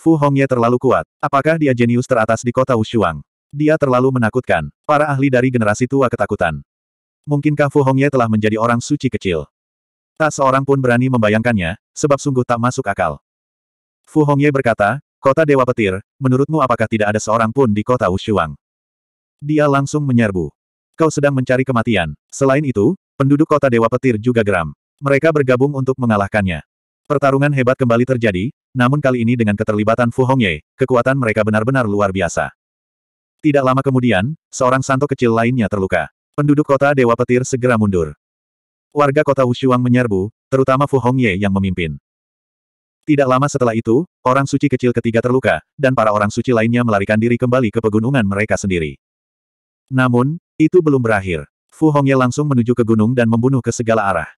Fu Hongye terlalu kuat. Apakah dia jenius teratas di kota Wushuang? Dia terlalu menakutkan. Para ahli dari generasi tua ketakutan. Mungkinkah Fu Hongye telah menjadi orang suci kecil? Tak seorang pun berani membayangkannya, sebab sungguh tak masuk akal. Fu Hongye berkata, Kota Dewa Petir, menurutmu apakah tidak ada seorang pun di kota Wushuang? Dia langsung menyerbu. Kau sedang mencari kematian. Selain itu, penduduk kota Dewa Petir juga geram. Mereka bergabung untuk mengalahkannya. Pertarungan hebat kembali terjadi, namun kali ini dengan keterlibatan Fu Hongye, kekuatan mereka benar-benar luar biasa. Tidak lama kemudian, seorang santo kecil lainnya terluka. Penduduk kota Dewa Petir segera mundur. Warga kota Wushuang menyerbu, terutama Fu Hongye yang memimpin. Tidak lama setelah itu, orang suci kecil ketiga terluka, dan para orang suci lainnya melarikan diri kembali ke pegunungan mereka sendiri. Namun, itu belum berakhir. Fu Hongye langsung menuju ke gunung dan membunuh ke segala arah.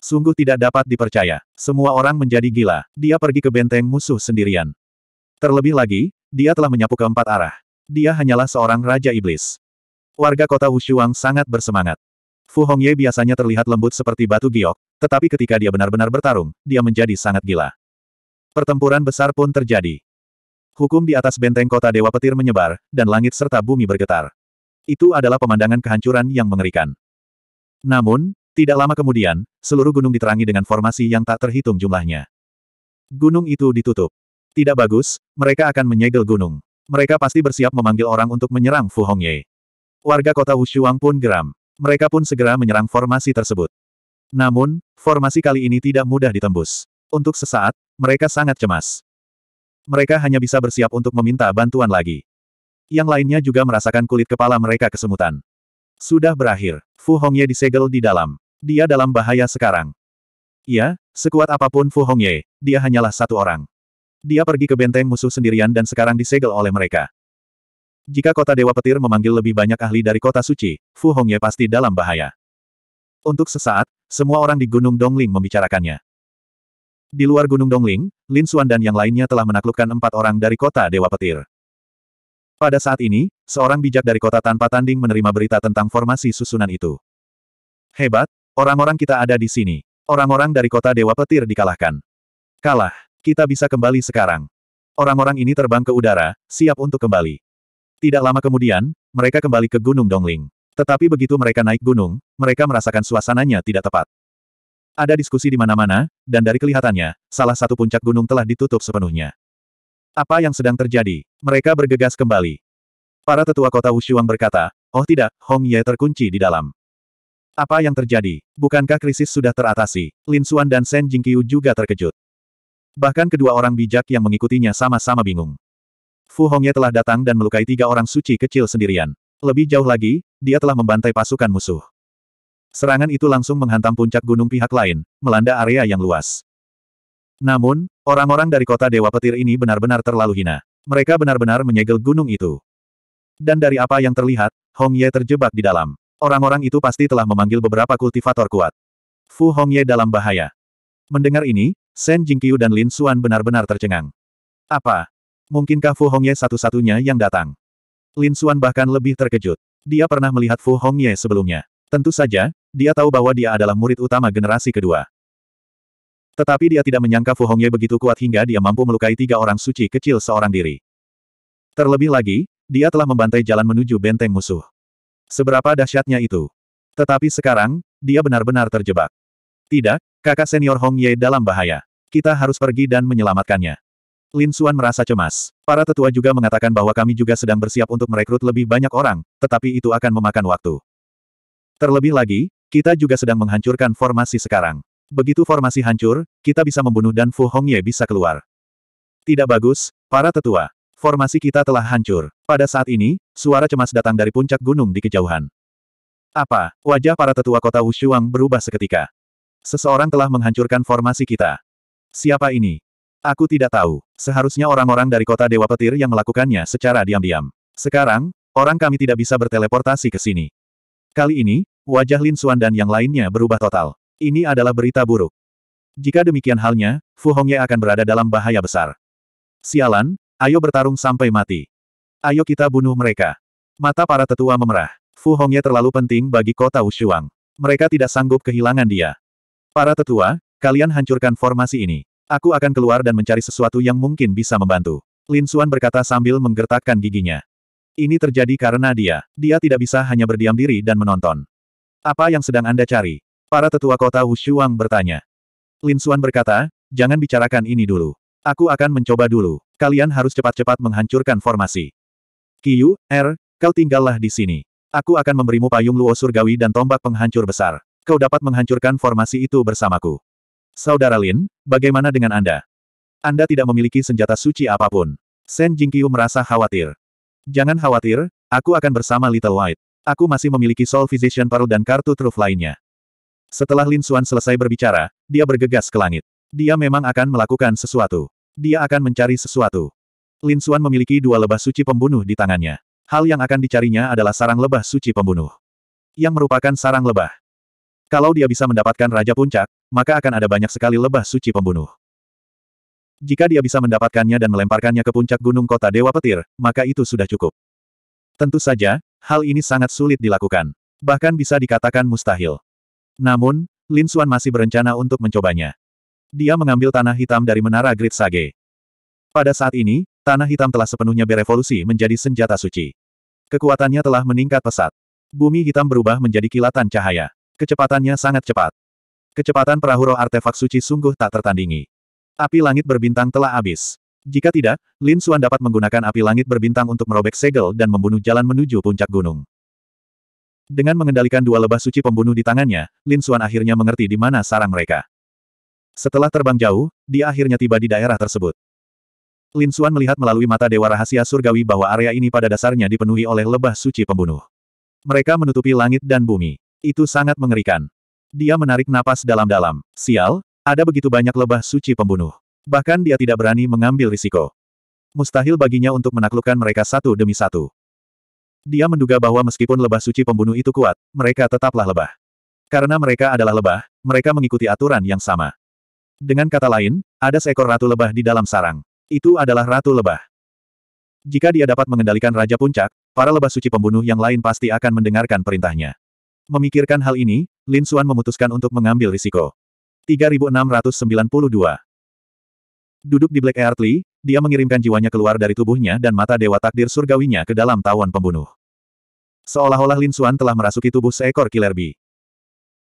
Sungguh tidak dapat dipercaya. Semua orang menjadi gila. Dia pergi ke benteng musuh sendirian. Terlebih lagi, dia telah menyapu ke empat arah. Dia hanyalah seorang raja iblis. Warga kota Wushuang sangat bersemangat. Fu Hongye biasanya terlihat lembut seperti batu giok, tetapi ketika dia benar-benar bertarung, dia menjadi sangat gila. Pertempuran besar pun terjadi. Hukum di atas benteng kota Dewa Petir menyebar, dan langit serta bumi bergetar. Itu adalah pemandangan kehancuran yang mengerikan. Namun, tidak lama kemudian, seluruh gunung diterangi dengan formasi yang tak terhitung jumlahnya. Gunung itu ditutup. Tidak bagus, mereka akan menyegel gunung. Mereka pasti bersiap memanggil orang untuk menyerang Fu Hongye. Warga kota Wushuang pun geram. Mereka pun segera menyerang formasi tersebut. Namun, formasi kali ini tidak mudah ditembus. Untuk sesaat, mereka sangat cemas. Mereka hanya bisa bersiap untuk meminta bantuan lagi. Yang lainnya juga merasakan kulit kepala mereka kesemutan. Sudah berakhir, Fu Hongye disegel di dalam. Dia dalam bahaya sekarang. Iya, sekuat apapun Fu Hongye, dia hanyalah satu orang. Dia pergi ke benteng musuh sendirian dan sekarang disegel oleh mereka. Jika kota Dewa Petir memanggil lebih banyak ahli dari kota suci, Fu Hongye pasti dalam bahaya. Untuk sesaat, semua orang di Gunung Dongling membicarakannya. Di luar Gunung Dongling, Lin Xuan dan yang lainnya telah menaklukkan empat orang dari kota Dewa Petir. Pada saat ini, seorang bijak dari kota tanpa tanding menerima berita tentang formasi susunan itu. Hebat, Orang-orang kita ada di sini. Orang-orang dari kota Dewa Petir dikalahkan. Kalah. Kita bisa kembali sekarang. Orang-orang ini terbang ke udara, siap untuk kembali. Tidak lama kemudian, mereka kembali ke Gunung Dongling. Tetapi begitu mereka naik gunung, mereka merasakan suasananya tidak tepat. Ada diskusi di mana-mana, dan dari kelihatannya, salah satu puncak gunung telah ditutup sepenuhnya. Apa yang sedang terjadi? Mereka bergegas kembali. Para tetua kota Wushuang berkata, oh tidak, Hong Ye terkunci di dalam. Apa yang terjadi? Bukankah krisis sudah teratasi? Lin Xuan dan Shen Jingqiu juga terkejut. Bahkan kedua orang bijak yang mengikutinya sama-sama bingung. Fu Hongye telah datang dan melukai tiga orang suci kecil sendirian. Lebih jauh lagi, dia telah membantai pasukan musuh. Serangan itu langsung menghantam puncak gunung pihak lain, melanda area yang luas. Namun, orang-orang dari kota Dewa Petir ini benar-benar terlalu hina. Mereka benar-benar menyegel gunung itu. Dan dari apa yang terlihat, Hong Ye terjebak di dalam. Orang-orang itu pasti telah memanggil beberapa kultivator kuat. Fu Hongye dalam bahaya. Mendengar ini, Shen Jingqiu dan Lin Xuan benar-benar tercengang. Apa? Mungkinkah Fu Hongye satu-satunya yang datang? Lin Xuan bahkan lebih terkejut. Dia pernah melihat Fu Hongye sebelumnya. Tentu saja, dia tahu bahwa dia adalah murid utama generasi kedua. Tetapi dia tidak menyangka Fu Hongye begitu kuat hingga dia mampu melukai tiga orang suci kecil seorang diri. Terlebih lagi, dia telah membantai jalan menuju benteng musuh. Seberapa dahsyatnya itu. Tetapi sekarang, dia benar-benar terjebak. Tidak, kakak senior Hong Ye dalam bahaya. Kita harus pergi dan menyelamatkannya. Lin Suan merasa cemas. Para tetua juga mengatakan bahwa kami juga sedang bersiap untuk merekrut lebih banyak orang, tetapi itu akan memakan waktu. Terlebih lagi, kita juga sedang menghancurkan formasi sekarang. Begitu formasi hancur, kita bisa membunuh dan Fu Hongye bisa keluar. Tidak bagus, para tetua. Formasi kita telah hancur. Pada saat ini, suara cemas datang dari puncak gunung di kejauhan. Apa? Wajah para tetua kota Wushuang berubah seketika. Seseorang telah menghancurkan formasi kita. Siapa ini? Aku tidak tahu. Seharusnya orang-orang dari kota Dewa Petir yang melakukannya secara diam-diam. Sekarang, orang kami tidak bisa berteleportasi ke sini. Kali ini, wajah Lin Xuan dan yang lainnya berubah total. Ini adalah berita buruk. Jika demikian halnya, Fu Hongye akan berada dalam bahaya besar. Sialan, Ayo bertarung sampai mati. Ayo kita bunuh mereka. Mata para tetua memerah. Fu Hongye terlalu penting bagi kota Wushuang. Mereka tidak sanggup kehilangan dia. Para tetua, kalian hancurkan formasi ini. Aku akan keluar dan mencari sesuatu yang mungkin bisa membantu. Lin Suan berkata sambil menggertakkan giginya. Ini terjadi karena dia. Dia tidak bisa hanya berdiam diri dan menonton. Apa yang sedang Anda cari? Para tetua kota Wushuang bertanya. Lin Suan berkata, jangan bicarakan ini dulu. Aku akan mencoba dulu kalian harus cepat-cepat menghancurkan formasi. Kiyu, Er, kau tinggallah di sini. Aku akan memberimu payung luo surgawi dan tombak penghancur besar. Kau dapat menghancurkan formasi itu bersamaku. Saudara Lin, bagaimana dengan Anda? Anda tidak memiliki senjata suci apapun. Sen Jingqiu merasa khawatir. Jangan khawatir, aku akan bersama Little White. Aku masih memiliki Soul Physician Pearl dan kartu truf lainnya. Setelah Lin Xuan selesai berbicara, dia bergegas ke langit. Dia memang akan melakukan sesuatu dia akan mencari sesuatu. Lin Xuan memiliki dua lebah suci pembunuh di tangannya. Hal yang akan dicarinya adalah sarang lebah suci pembunuh. Yang merupakan sarang lebah. Kalau dia bisa mendapatkan Raja Puncak, maka akan ada banyak sekali lebah suci pembunuh. Jika dia bisa mendapatkannya dan melemparkannya ke puncak gunung kota Dewa Petir, maka itu sudah cukup. Tentu saja, hal ini sangat sulit dilakukan. Bahkan bisa dikatakan mustahil. Namun, Lin Xuan masih berencana untuk mencobanya. Dia mengambil tanah hitam dari menara Great Sage. Pada saat ini, tanah hitam telah sepenuhnya berevolusi menjadi senjata suci. Kekuatannya telah meningkat pesat. Bumi hitam berubah menjadi kilatan cahaya. Kecepatannya sangat cepat. Kecepatan perahu roh artefak suci sungguh tak tertandingi. Api langit berbintang telah habis. Jika tidak, Lin Xuan dapat menggunakan api langit berbintang untuk merobek segel dan membunuh jalan menuju puncak gunung. Dengan mengendalikan dua lebah suci pembunuh di tangannya, Lin Xuan akhirnya mengerti di mana sarang mereka. Setelah terbang jauh, dia akhirnya tiba di daerah tersebut. Lin Xuan melihat melalui mata Dewa Rahasia Surgawi bahwa area ini pada dasarnya dipenuhi oleh lebah suci pembunuh. Mereka menutupi langit dan bumi. Itu sangat mengerikan. Dia menarik napas dalam-dalam. Sial, ada begitu banyak lebah suci pembunuh. Bahkan dia tidak berani mengambil risiko. Mustahil baginya untuk menaklukkan mereka satu demi satu. Dia menduga bahwa meskipun lebah suci pembunuh itu kuat, mereka tetaplah lebah. Karena mereka adalah lebah, mereka mengikuti aturan yang sama. Dengan kata lain, ada seekor ratu lebah di dalam sarang. Itu adalah ratu lebah. Jika dia dapat mengendalikan Raja Puncak, para lebah suci pembunuh yang lain pasti akan mendengarkan perintahnya. Memikirkan hal ini, Lin Xuan memutuskan untuk mengambil risiko. 3692 Duduk di Black Earthly, dia mengirimkan jiwanya keluar dari tubuhnya dan mata Dewa Takdir Surgawinya ke dalam tawon pembunuh. Seolah-olah Lin Xuan telah merasuki tubuh seekor killer bee.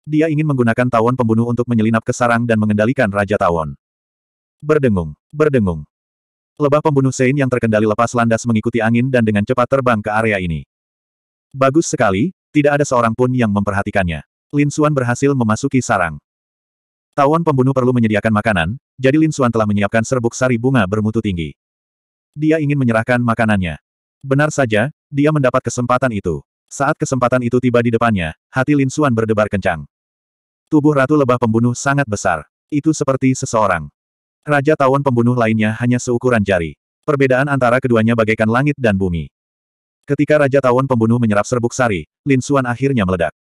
Dia ingin menggunakan tawon pembunuh untuk menyelinap ke sarang dan mengendalikan Raja Tawon. Berdengung, berdengung. Lebah pembunuh Sein yang terkendali lepas landas mengikuti angin dan dengan cepat terbang ke area ini. Bagus sekali, tidak ada seorang pun yang memperhatikannya. Lin Suan berhasil memasuki sarang. Tawon pembunuh perlu menyediakan makanan, jadi Lin Suan telah menyiapkan serbuk sari bunga bermutu tinggi. Dia ingin menyerahkan makanannya. Benar saja, dia mendapat kesempatan itu. Saat kesempatan itu tiba di depannya, hati Lin Suan berdebar kencang. Tubuh Ratu Lebah Pembunuh sangat besar. Itu seperti seseorang. Raja Tawon Pembunuh lainnya hanya seukuran jari. Perbedaan antara keduanya bagaikan langit dan bumi. Ketika Raja Tawon Pembunuh menyerap serbuk sari, Lin Xuan akhirnya meledak.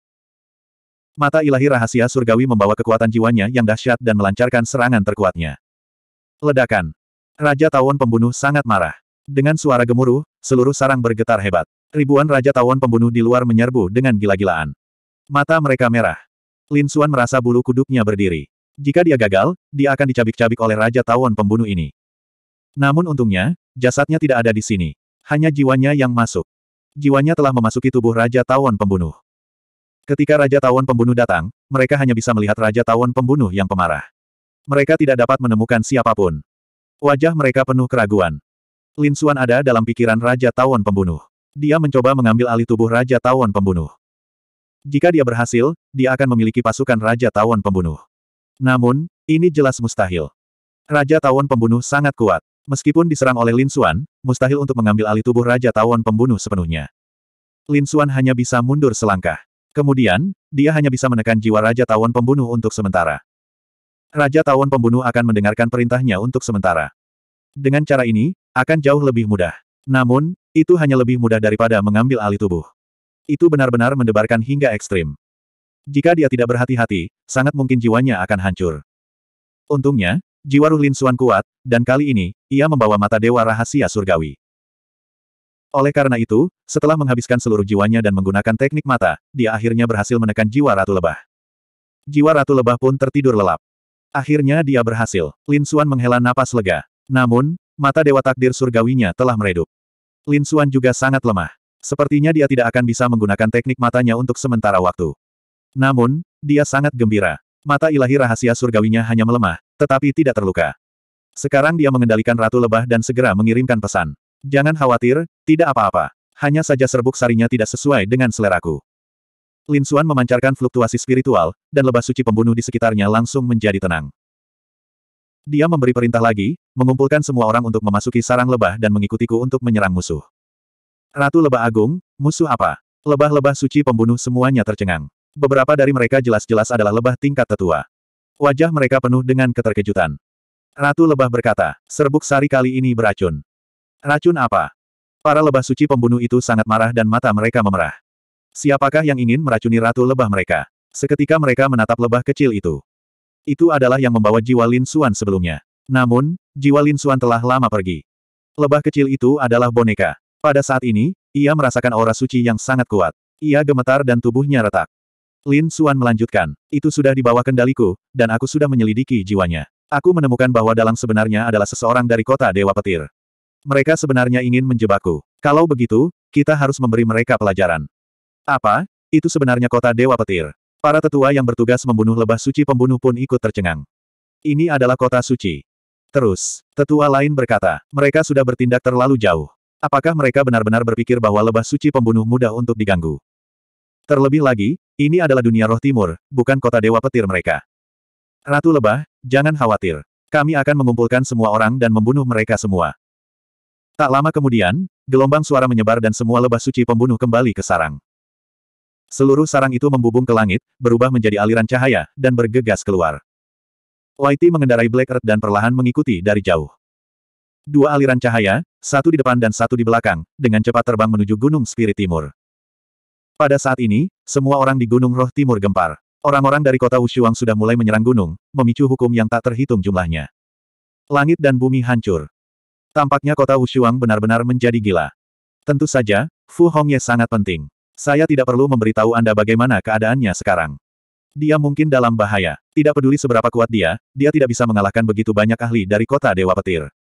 Mata ilahi rahasia surgawi membawa kekuatan jiwanya yang dahsyat dan melancarkan serangan terkuatnya. Ledakan. Raja Tawon Pembunuh sangat marah. Dengan suara gemuruh, seluruh sarang bergetar hebat. Ribuan Raja Tawon Pembunuh di luar menyerbu dengan gila-gilaan. Mata mereka merah. Lin Suan merasa bulu kuduknya berdiri. Jika dia gagal, dia akan dicabik-cabik oleh Raja Tawon pembunuh ini. Namun untungnya, jasadnya tidak ada di sini. Hanya jiwanya yang masuk. Jiwanya telah memasuki tubuh Raja Tawon pembunuh. Ketika Raja Tawon pembunuh datang, mereka hanya bisa melihat Raja Tawon pembunuh yang pemarah. Mereka tidak dapat menemukan siapapun. Wajah mereka penuh keraguan. Lin Suan ada dalam pikiran Raja Tawon pembunuh. Dia mencoba mengambil alih tubuh Raja Tawon pembunuh. Jika dia berhasil, dia akan memiliki pasukan Raja Tawon Pembunuh. Namun, ini jelas mustahil. Raja Tawon Pembunuh sangat kuat. Meskipun diserang oleh Lin Xuan, mustahil untuk mengambil alih tubuh Raja Tawon Pembunuh sepenuhnya. Lin Xuan hanya bisa mundur selangkah. Kemudian, dia hanya bisa menekan jiwa Raja Tawon Pembunuh untuk sementara. Raja Tawon Pembunuh akan mendengarkan perintahnya untuk sementara. Dengan cara ini, akan jauh lebih mudah. Namun, itu hanya lebih mudah daripada mengambil alih tubuh. Itu benar-benar mendebarkan hingga ekstrim. Jika dia tidak berhati-hati, sangat mungkin jiwanya akan hancur. Untungnya, jiwa ruh Lin Suan kuat, dan kali ini, ia membawa mata dewa rahasia surgawi. Oleh karena itu, setelah menghabiskan seluruh jiwanya dan menggunakan teknik mata, dia akhirnya berhasil menekan jiwa Ratu Lebah. Jiwa Ratu Lebah pun tertidur lelap. Akhirnya dia berhasil. Lin Suan menghela napas lega. Namun, mata Dewa Takdir Surgawinya telah meredup. Lin Suan juga sangat lemah. Sepertinya dia tidak akan bisa menggunakan teknik matanya untuk sementara waktu. Namun, dia sangat gembira. Mata ilahi rahasia surgawinya hanya melemah, tetapi tidak terluka. Sekarang dia mengendalikan Ratu Lebah dan segera mengirimkan pesan. Jangan khawatir, tidak apa-apa. Hanya saja serbuk sarinya tidak sesuai dengan seleraku. Lin Xuan memancarkan fluktuasi spiritual, dan lebah suci pembunuh di sekitarnya langsung menjadi tenang. Dia memberi perintah lagi, mengumpulkan semua orang untuk memasuki sarang lebah dan mengikutiku untuk menyerang musuh. Ratu Lebah Agung, musuh apa? Lebah-lebah suci pembunuh semuanya tercengang. Beberapa dari mereka jelas-jelas adalah lebah tingkat tetua. Wajah mereka penuh dengan keterkejutan. Ratu Lebah berkata, serbuk sari kali ini beracun. Racun apa? Para lebah suci pembunuh itu sangat marah dan mata mereka memerah. Siapakah yang ingin meracuni Ratu Lebah mereka? Seketika mereka menatap lebah kecil itu. Itu adalah yang membawa jiwa Lin Suan sebelumnya. Namun, jiwa Lin Suan telah lama pergi. Lebah kecil itu adalah boneka. Pada saat ini, ia merasakan aura suci yang sangat kuat. Ia gemetar dan tubuhnya retak. Lin Suan melanjutkan, itu sudah di bawah kendaliku, dan aku sudah menyelidiki jiwanya. Aku menemukan bahwa Dalang sebenarnya adalah seseorang dari kota Dewa Petir. Mereka sebenarnya ingin menjebakku. Kalau begitu, kita harus memberi mereka pelajaran. Apa? Itu sebenarnya kota Dewa Petir. Para tetua yang bertugas membunuh lebah suci pembunuh pun ikut tercengang. Ini adalah kota suci. Terus, tetua lain berkata, mereka sudah bertindak terlalu jauh. Apakah mereka benar-benar berpikir bahwa lebah suci pembunuh mudah untuk diganggu? Terlebih lagi, ini adalah dunia roh timur, bukan kota dewa petir mereka. Ratu lebah, jangan khawatir. Kami akan mengumpulkan semua orang dan membunuh mereka semua. Tak lama kemudian, gelombang suara menyebar dan semua lebah suci pembunuh kembali ke sarang. Seluruh sarang itu membubung ke langit, berubah menjadi aliran cahaya, dan bergegas keluar. Whitey mengendarai Black Earth dan perlahan mengikuti dari jauh. Dua aliran cahaya, satu di depan dan satu di belakang, dengan cepat terbang menuju Gunung Spirit Timur. Pada saat ini, semua orang di Gunung Roh Timur gempar. Orang-orang dari kota Wushuang sudah mulai menyerang gunung, memicu hukum yang tak terhitung jumlahnya. Langit dan bumi hancur. Tampaknya kota Wushuang benar-benar menjadi gila. Tentu saja, Fu Hongye sangat penting. Saya tidak perlu memberitahu Anda bagaimana keadaannya sekarang. Dia mungkin dalam bahaya. Tidak peduli seberapa kuat dia, dia tidak bisa mengalahkan begitu banyak ahli dari kota Dewa Petir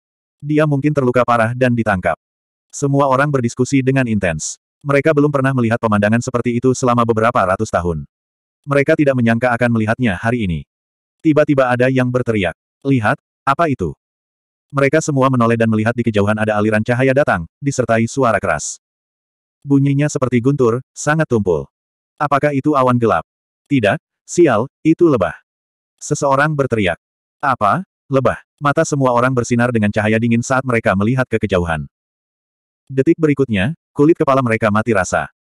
dia mungkin terluka parah dan ditangkap. Semua orang berdiskusi dengan intens. Mereka belum pernah melihat pemandangan seperti itu selama beberapa ratus tahun. Mereka tidak menyangka akan melihatnya hari ini. Tiba-tiba ada yang berteriak. Lihat, apa itu? Mereka semua menoleh dan melihat di kejauhan ada aliran cahaya datang, disertai suara keras. Bunyinya seperti guntur, sangat tumpul. Apakah itu awan gelap? Tidak, sial, itu lebah. Seseorang berteriak. Apa? Lebah. Mata semua orang bersinar dengan cahaya dingin saat mereka melihat ke kejauhan. Detik berikutnya, kulit kepala mereka mati rasa.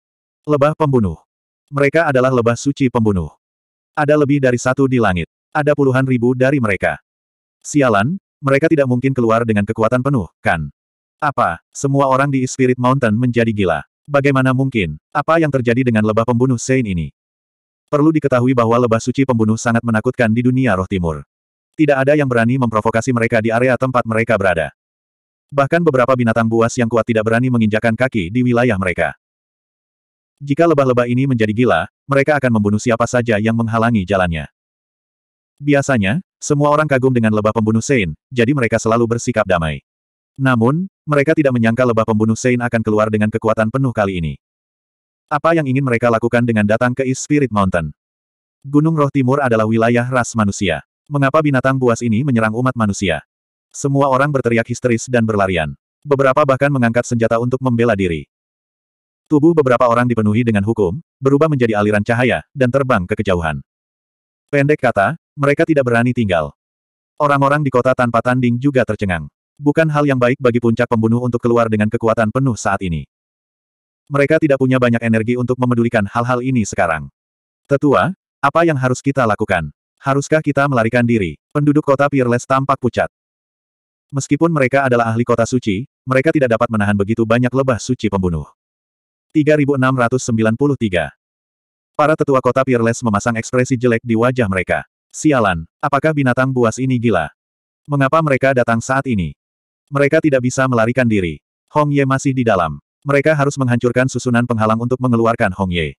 Lebah pembunuh. Mereka adalah lebah suci pembunuh. Ada lebih dari satu di langit. Ada puluhan ribu dari mereka. Sialan, mereka tidak mungkin keluar dengan kekuatan penuh, kan? Apa, semua orang di Spirit Mountain menjadi gila? Bagaimana mungkin? Apa yang terjadi dengan lebah pembunuh Sein ini? Perlu diketahui bahwa lebah suci pembunuh sangat menakutkan di dunia roh timur. Tidak ada yang berani memprovokasi mereka di area tempat mereka berada. Bahkan beberapa binatang buas yang kuat tidak berani menginjakan kaki di wilayah mereka. Jika lebah-lebah ini menjadi gila, mereka akan membunuh siapa saja yang menghalangi jalannya. Biasanya, semua orang kagum dengan lebah pembunuh Sein, jadi mereka selalu bersikap damai. Namun, mereka tidak menyangka lebah pembunuh Sein akan keluar dengan kekuatan penuh kali ini. Apa yang ingin mereka lakukan dengan datang ke East Spirit Mountain? Gunung Roh Timur adalah wilayah ras manusia. Mengapa binatang buas ini menyerang umat manusia? Semua orang berteriak histeris dan berlarian. Beberapa bahkan mengangkat senjata untuk membela diri. Tubuh beberapa orang dipenuhi dengan hukum, berubah menjadi aliran cahaya, dan terbang ke kejauhan. Pendek kata, mereka tidak berani tinggal. Orang-orang di kota tanpa tanding juga tercengang. Bukan hal yang baik bagi puncak pembunuh untuk keluar dengan kekuatan penuh saat ini. Mereka tidak punya banyak energi untuk memedulikan hal-hal ini sekarang. Tetua, apa yang harus kita lakukan? Haruskah kita melarikan diri? Penduduk kota Peerless tampak pucat. Meskipun mereka adalah ahli kota suci, mereka tidak dapat menahan begitu banyak lebah suci pembunuh. 3693 Para tetua kota Peerless memasang ekspresi jelek di wajah mereka. Sialan, apakah binatang buas ini gila? Mengapa mereka datang saat ini? Mereka tidak bisa melarikan diri. Hong Ye masih di dalam. Mereka harus menghancurkan susunan penghalang untuk mengeluarkan Hong Ye.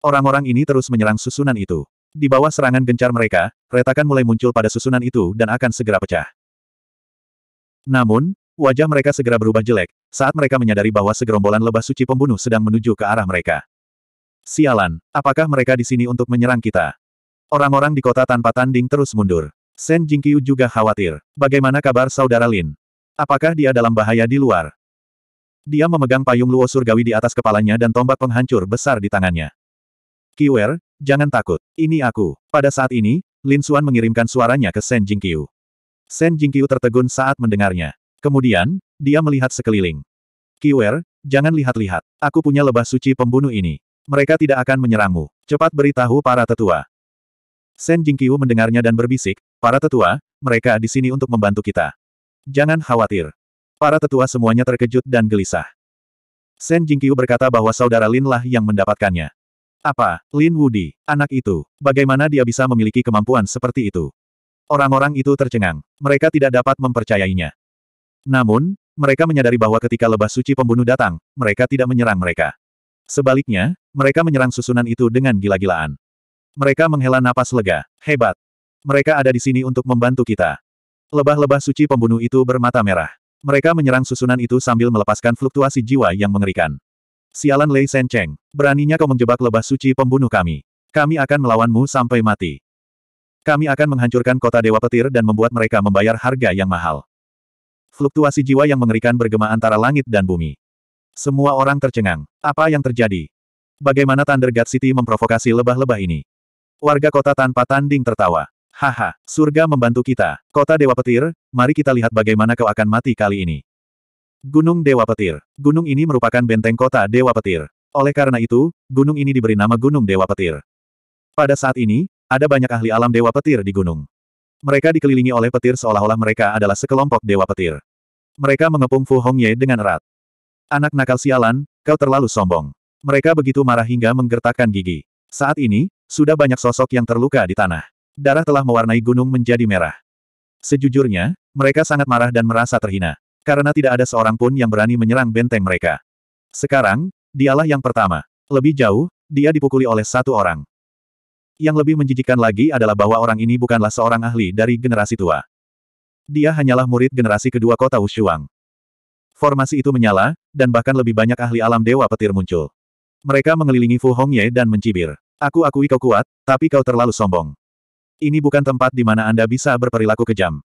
Orang-orang ini terus menyerang susunan itu. Di bawah serangan gencar mereka, retakan mulai muncul pada susunan itu dan akan segera pecah. Namun, wajah mereka segera berubah jelek, saat mereka menyadari bahwa segerombolan lebah suci pembunuh sedang menuju ke arah mereka. Sialan, apakah mereka di sini untuk menyerang kita? Orang-orang di kota tanpa tanding terus mundur. Shen Jingqiu juga khawatir. Bagaimana kabar saudara Lin? Apakah dia dalam bahaya di luar? Dia memegang payung Luo Surgawi di atas kepalanya dan tombak penghancur besar di tangannya. Kiwer, Jangan takut, ini aku. Pada saat ini, Lin Suan mengirimkan suaranya ke Shen Jingqiu. Shen Jingqiu tertegun saat mendengarnya. Kemudian, dia melihat sekeliling. Kiwer, jangan lihat-lihat. Aku punya lebah suci pembunuh ini. Mereka tidak akan menyerangmu. Cepat beritahu para tetua. Shen Jingqiu mendengarnya dan berbisik, para tetua, mereka di sini untuk membantu kita. Jangan khawatir. Para tetua semuanya terkejut dan gelisah. Shen Jingqiu berkata bahwa saudara Lin lah yang mendapatkannya. Apa, Lin Wudi, anak itu, bagaimana dia bisa memiliki kemampuan seperti itu? Orang-orang itu tercengang. Mereka tidak dapat mempercayainya. Namun, mereka menyadari bahwa ketika lebah suci pembunuh datang, mereka tidak menyerang mereka. Sebaliknya, mereka menyerang susunan itu dengan gila-gilaan. Mereka menghela napas lega. Hebat. Mereka ada di sini untuk membantu kita. Lebah-lebah suci pembunuh itu bermata merah. Mereka menyerang susunan itu sambil melepaskan fluktuasi jiwa yang mengerikan. Sialan Lei Sen Cheng, beraninya kau menjebak lebah suci pembunuh kami. Kami akan melawanmu sampai mati. Kami akan menghancurkan kota Dewa Petir dan membuat mereka membayar harga yang mahal. Fluktuasi jiwa yang mengerikan bergema antara langit dan bumi. Semua orang tercengang. Apa yang terjadi? Bagaimana Thunder God City memprovokasi lebah-lebah ini? Warga kota tanpa tanding tertawa. Haha, surga membantu kita. Kota Dewa Petir, mari kita lihat bagaimana kau akan mati kali ini. Gunung Dewa Petir. Gunung ini merupakan benteng kota Dewa Petir. Oleh karena itu, gunung ini diberi nama Gunung Dewa Petir. Pada saat ini, ada banyak ahli alam Dewa Petir di gunung. Mereka dikelilingi oleh petir seolah-olah mereka adalah sekelompok Dewa Petir. Mereka mengepung Fu Hongye dengan erat. Anak nakal sialan, kau terlalu sombong. Mereka begitu marah hingga menggertakkan gigi. Saat ini, sudah banyak sosok yang terluka di tanah. Darah telah mewarnai gunung menjadi merah. Sejujurnya, mereka sangat marah dan merasa terhina. Karena tidak ada seorang pun yang berani menyerang benteng mereka. Sekarang, dialah yang pertama. Lebih jauh, dia dipukuli oleh satu orang. Yang lebih menjijikkan lagi adalah bahwa orang ini bukanlah seorang ahli dari generasi tua. Dia hanyalah murid generasi kedua kota Wushuang. Formasi itu menyala, dan bahkan lebih banyak ahli alam dewa petir muncul. Mereka mengelilingi Fu Hongye dan mencibir. Aku akui kau kuat, tapi kau terlalu sombong. Ini bukan tempat di mana Anda bisa berperilaku kejam.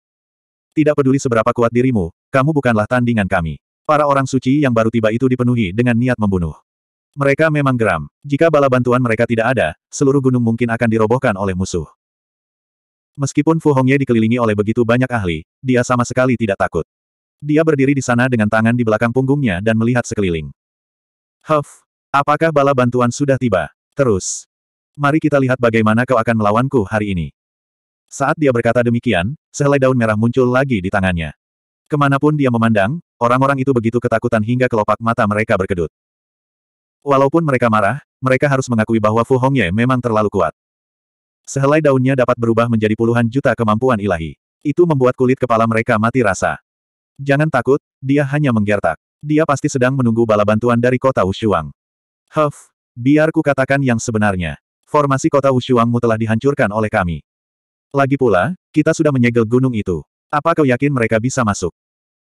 Tidak peduli seberapa kuat dirimu, kamu bukanlah tandingan kami. Para orang suci yang baru tiba itu dipenuhi dengan niat membunuh. Mereka memang geram. Jika bala bantuan mereka tidak ada, seluruh gunung mungkin akan dirobohkan oleh musuh. Meskipun Fu Hongye dikelilingi oleh begitu banyak ahli, dia sama sekali tidak takut. Dia berdiri di sana dengan tangan di belakang punggungnya dan melihat sekeliling. Huff, apakah bala bantuan sudah tiba? Terus. Mari kita lihat bagaimana kau akan melawanku hari ini. Saat dia berkata demikian, sehelai daun merah muncul lagi di tangannya. Kemanapun dia memandang, orang-orang itu begitu ketakutan hingga kelopak mata mereka berkedut. Walaupun mereka marah, mereka harus mengakui bahwa Fu Hongye memang terlalu kuat. Sehelai daunnya dapat berubah menjadi puluhan juta kemampuan ilahi. Itu membuat kulit kepala mereka mati rasa. Jangan takut, dia hanya menggertak. Dia pasti sedang menunggu bala bantuan dari kota Wushuang. Huff, biar ku katakan yang sebenarnya. Formasi kota Wushuangmu telah dihancurkan oleh kami. Lagi pula, kita sudah menyegel gunung itu. Apa kau yakin mereka bisa masuk?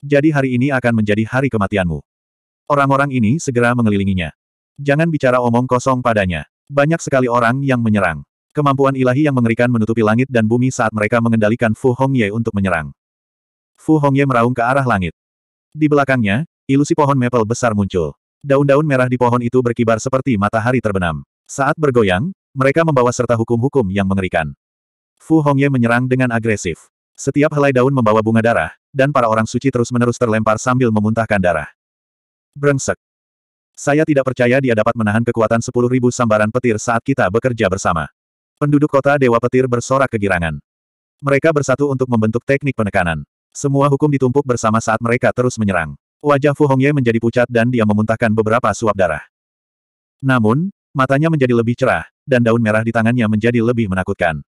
Jadi hari ini akan menjadi hari kematianmu. Orang-orang ini segera mengelilinginya. Jangan bicara omong kosong padanya. Banyak sekali orang yang menyerang. Kemampuan ilahi yang mengerikan menutupi langit dan bumi saat mereka mengendalikan Fu Hongye untuk menyerang. Fu Hongye meraung ke arah langit. Di belakangnya, ilusi pohon maple besar muncul. Daun-daun merah di pohon itu berkibar seperti matahari terbenam. Saat bergoyang, mereka membawa serta hukum-hukum yang mengerikan. Fu Hongye menyerang dengan agresif. Setiap helai daun membawa bunga darah, dan para orang suci terus-menerus terlempar sambil memuntahkan darah. Brengsek. Saya tidak percaya dia dapat menahan kekuatan 10.000 sambaran petir saat kita bekerja bersama. Penduduk kota Dewa Petir bersorak kegirangan. Mereka bersatu untuk membentuk teknik penekanan. Semua hukum ditumpuk bersama saat mereka terus menyerang. Wajah Fu Hongye menjadi pucat dan dia memuntahkan beberapa suap darah. Namun, matanya menjadi lebih cerah, dan daun merah di tangannya menjadi lebih menakutkan.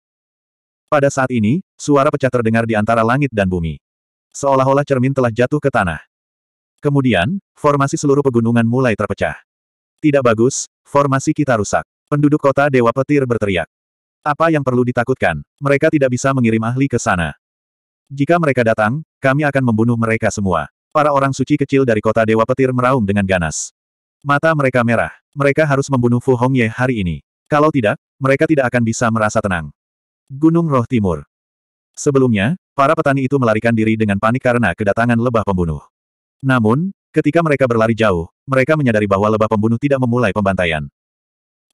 Pada saat ini, suara pecah terdengar di antara langit dan bumi. Seolah-olah cermin telah jatuh ke tanah. Kemudian, formasi seluruh pegunungan mulai terpecah. Tidak bagus, formasi kita rusak. Penduduk kota Dewa Petir berteriak. Apa yang perlu ditakutkan? Mereka tidak bisa mengirim ahli ke sana. Jika mereka datang, kami akan membunuh mereka semua. Para orang suci kecil dari kota Dewa Petir meraung dengan ganas. Mata mereka merah. Mereka harus membunuh Fu Hongye hari ini. Kalau tidak, mereka tidak akan bisa merasa tenang. Gunung Roh Timur. Sebelumnya, para petani itu melarikan diri dengan panik karena kedatangan lebah pembunuh. Namun, ketika mereka berlari jauh, mereka menyadari bahwa lebah pembunuh tidak memulai pembantaian.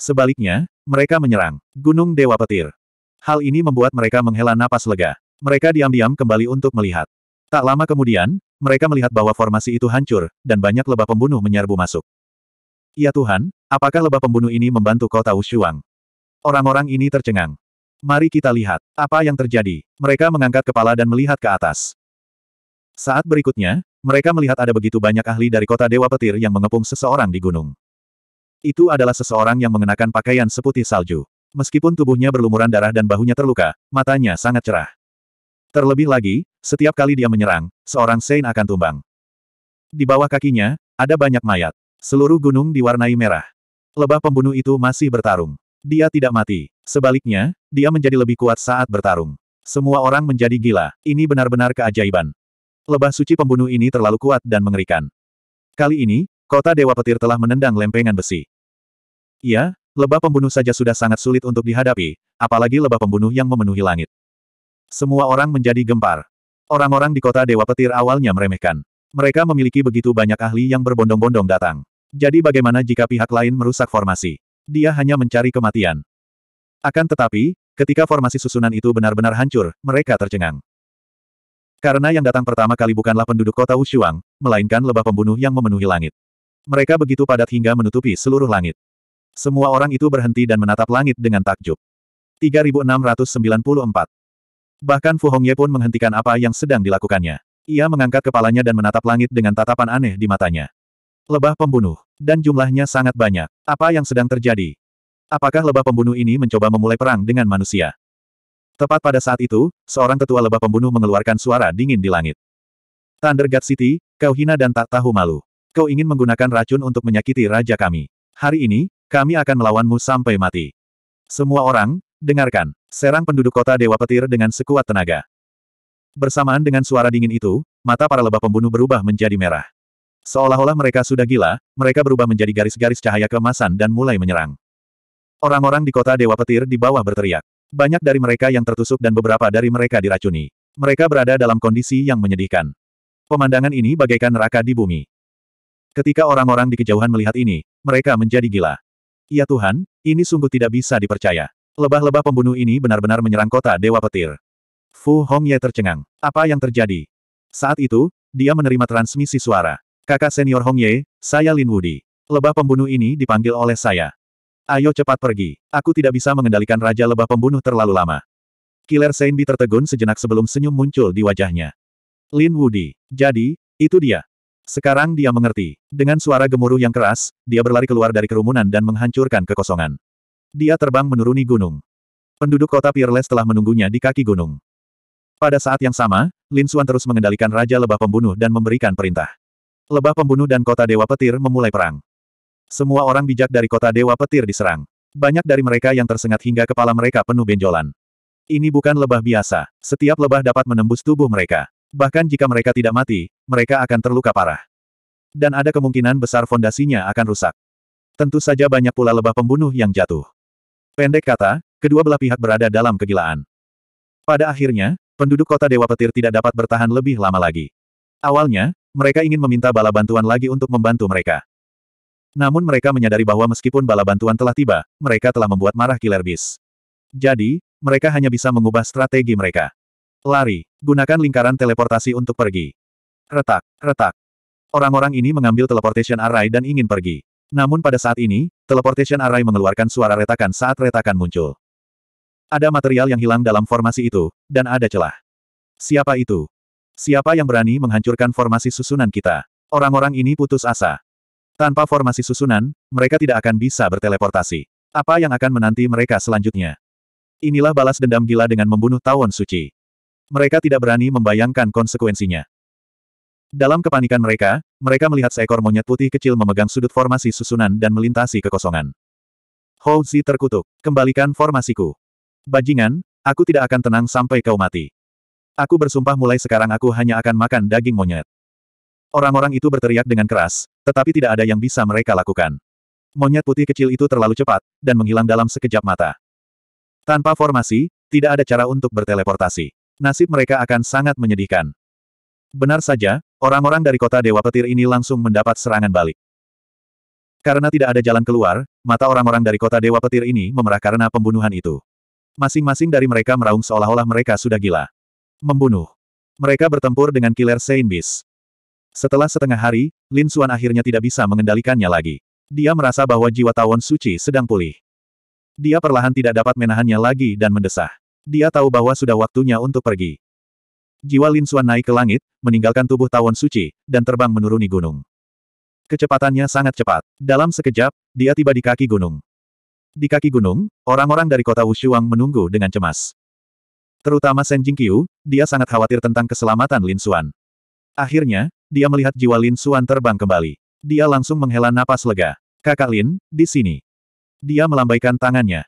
Sebaliknya, mereka menyerang Gunung Dewa Petir. Hal ini membuat mereka menghela napas lega. Mereka diam-diam kembali untuk melihat. Tak lama kemudian, mereka melihat bahwa formasi itu hancur, dan banyak lebah pembunuh menyerbu masuk. Ya Tuhan, apakah lebah pembunuh ini membantu kota Wushuang? Orang-orang ini tercengang. Mari kita lihat, apa yang terjadi. Mereka mengangkat kepala dan melihat ke atas. Saat berikutnya, mereka melihat ada begitu banyak ahli dari kota Dewa Petir yang mengepung seseorang di gunung. Itu adalah seseorang yang mengenakan pakaian seputih salju. Meskipun tubuhnya berlumuran darah dan bahunya terluka, matanya sangat cerah. Terlebih lagi, setiap kali dia menyerang, seorang Sein akan tumbang. Di bawah kakinya, ada banyak mayat. Seluruh gunung diwarnai merah. Lebah pembunuh itu masih bertarung. Dia tidak mati. Sebaliknya, dia menjadi lebih kuat saat bertarung. Semua orang menjadi gila. Ini benar-benar keajaiban. Lebah suci pembunuh ini terlalu kuat dan mengerikan. Kali ini, kota Dewa Petir telah menendang lempengan besi. Iya, lebah pembunuh saja sudah sangat sulit untuk dihadapi, apalagi lebah pembunuh yang memenuhi langit. Semua orang menjadi gempar. Orang-orang di kota Dewa Petir awalnya meremehkan. Mereka memiliki begitu banyak ahli yang berbondong-bondong datang. Jadi bagaimana jika pihak lain merusak formasi? dia hanya mencari kematian. Akan tetapi, ketika formasi susunan itu benar-benar hancur, mereka tercengang. Karena yang datang pertama kali bukanlah penduduk kota Wushuang, melainkan lebah pembunuh yang memenuhi langit. Mereka begitu padat hingga menutupi seluruh langit. Semua orang itu berhenti dan menatap langit dengan takjub. 3694 Bahkan Fu Hongye pun menghentikan apa yang sedang dilakukannya. Ia mengangkat kepalanya dan menatap langit dengan tatapan aneh di matanya. Lebah pembunuh. Dan jumlahnya sangat banyak. Apa yang sedang terjadi? Apakah lebah pembunuh ini mencoba memulai perang dengan manusia? Tepat pada saat itu, seorang tetua lebah pembunuh mengeluarkan suara dingin di langit. Thunder God City, kau hina dan tak tahu malu. Kau ingin menggunakan racun untuk menyakiti raja kami. Hari ini, kami akan melawanmu sampai mati. Semua orang, dengarkan. Serang penduduk kota Dewa Petir dengan sekuat tenaga. Bersamaan dengan suara dingin itu, mata para lebah pembunuh berubah menjadi merah. Seolah-olah mereka sudah gila, mereka berubah menjadi garis-garis cahaya kemasan dan mulai menyerang. Orang-orang di kota Dewa Petir di bawah berteriak. Banyak dari mereka yang tertusuk dan beberapa dari mereka diracuni. Mereka berada dalam kondisi yang menyedihkan. Pemandangan ini bagaikan neraka di bumi. Ketika orang-orang di kejauhan melihat ini, mereka menjadi gila. Ya Tuhan, ini sungguh tidak bisa dipercaya. Lebah-lebah pembunuh ini benar-benar menyerang kota Dewa Petir. Fu Hongye tercengang. Apa yang terjadi? Saat itu, dia menerima transmisi suara. Kakak senior Hong Ye, saya Lin Wudi. Lebah pembunuh ini dipanggil oleh saya. Ayo cepat pergi. Aku tidak bisa mengendalikan Raja Lebah Pembunuh terlalu lama. Killer Seinbi tertegun sejenak sebelum senyum muncul di wajahnya. Lin Wudi. Jadi, itu dia. Sekarang dia mengerti. Dengan suara gemuruh yang keras, dia berlari keluar dari kerumunan dan menghancurkan kekosongan. Dia terbang menuruni gunung. Penduduk kota Peerless telah menunggunya di kaki gunung. Pada saat yang sama, Lin Xuan terus mengendalikan Raja Lebah Pembunuh dan memberikan perintah. Lebah pembunuh dan kota Dewa Petir memulai perang. Semua orang bijak dari kota Dewa Petir diserang. Banyak dari mereka yang tersengat hingga kepala mereka penuh benjolan. Ini bukan lebah biasa. Setiap lebah dapat menembus tubuh mereka. Bahkan jika mereka tidak mati, mereka akan terluka parah. Dan ada kemungkinan besar fondasinya akan rusak. Tentu saja banyak pula lebah pembunuh yang jatuh. Pendek kata, kedua belah pihak berada dalam kegilaan. Pada akhirnya, penduduk kota Dewa Petir tidak dapat bertahan lebih lama lagi. Awalnya, mereka ingin meminta bala bantuan lagi untuk membantu mereka. Namun mereka menyadari bahwa meskipun bala bantuan telah tiba, mereka telah membuat marah Killer Beast. Jadi, mereka hanya bisa mengubah strategi mereka. Lari, gunakan lingkaran teleportasi untuk pergi. Retak, retak. Orang-orang ini mengambil teleportation array dan ingin pergi. Namun pada saat ini, teleportation array mengeluarkan suara retakan saat retakan muncul. Ada material yang hilang dalam formasi itu, dan ada celah. Siapa itu? Siapa yang berani menghancurkan formasi susunan kita? Orang-orang ini putus asa. Tanpa formasi susunan, mereka tidak akan bisa berteleportasi. Apa yang akan menanti mereka selanjutnya? Inilah balas dendam gila dengan membunuh Tawon Suci. Mereka tidak berani membayangkan konsekuensinya. Dalam kepanikan mereka, mereka melihat seekor monyet putih kecil memegang sudut formasi susunan dan melintasi kekosongan. Hou Zi terkutuk. Kembalikan formasiku. Bajingan, aku tidak akan tenang sampai kau mati. Aku bersumpah mulai sekarang aku hanya akan makan daging monyet. Orang-orang itu berteriak dengan keras, tetapi tidak ada yang bisa mereka lakukan. Monyet putih kecil itu terlalu cepat, dan menghilang dalam sekejap mata. Tanpa formasi, tidak ada cara untuk berteleportasi. Nasib mereka akan sangat menyedihkan. Benar saja, orang-orang dari kota Dewa Petir ini langsung mendapat serangan balik. Karena tidak ada jalan keluar, mata orang-orang dari kota Dewa Petir ini memerah karena pembunuhan itu. Masing-masing dari mereka meraung seolah-olah mereka sudah gila. Membunuh. Mereka bertempur dengan Killer Saint Beast. Setelah setengah hari, Lin Xuan akhirnya tidak bisa mengendalikannya lagi. Dia merasa bahwa jiwa Tawon Suci sedang pulih. Dia perlahan tidak dapat menahannya lagi dan mendesah. Dia tahu bahwa sudah waktunya untuk pergi. Jiwa Lin Xuan naik ke langit, meninggalkan tubuh Tawon Suci, dan terbang menuruni gunung. Kecepatannya sangat cepat. Dalam sekejap, dia tiba di kaki gunung. Di kaki gunung, orang-orang dari kota Wushuang menunggu dengan cemas. Terutama Shen Jingqiu, dia sangat khawatir tentang keselamatan Lin Xuan. Akhirnya, dia melihat jiwa Lin Xuan terbang kembali. Dia langsung menghela napas lega. Kakak Lin, di sini. Dia melambaikan tangannya.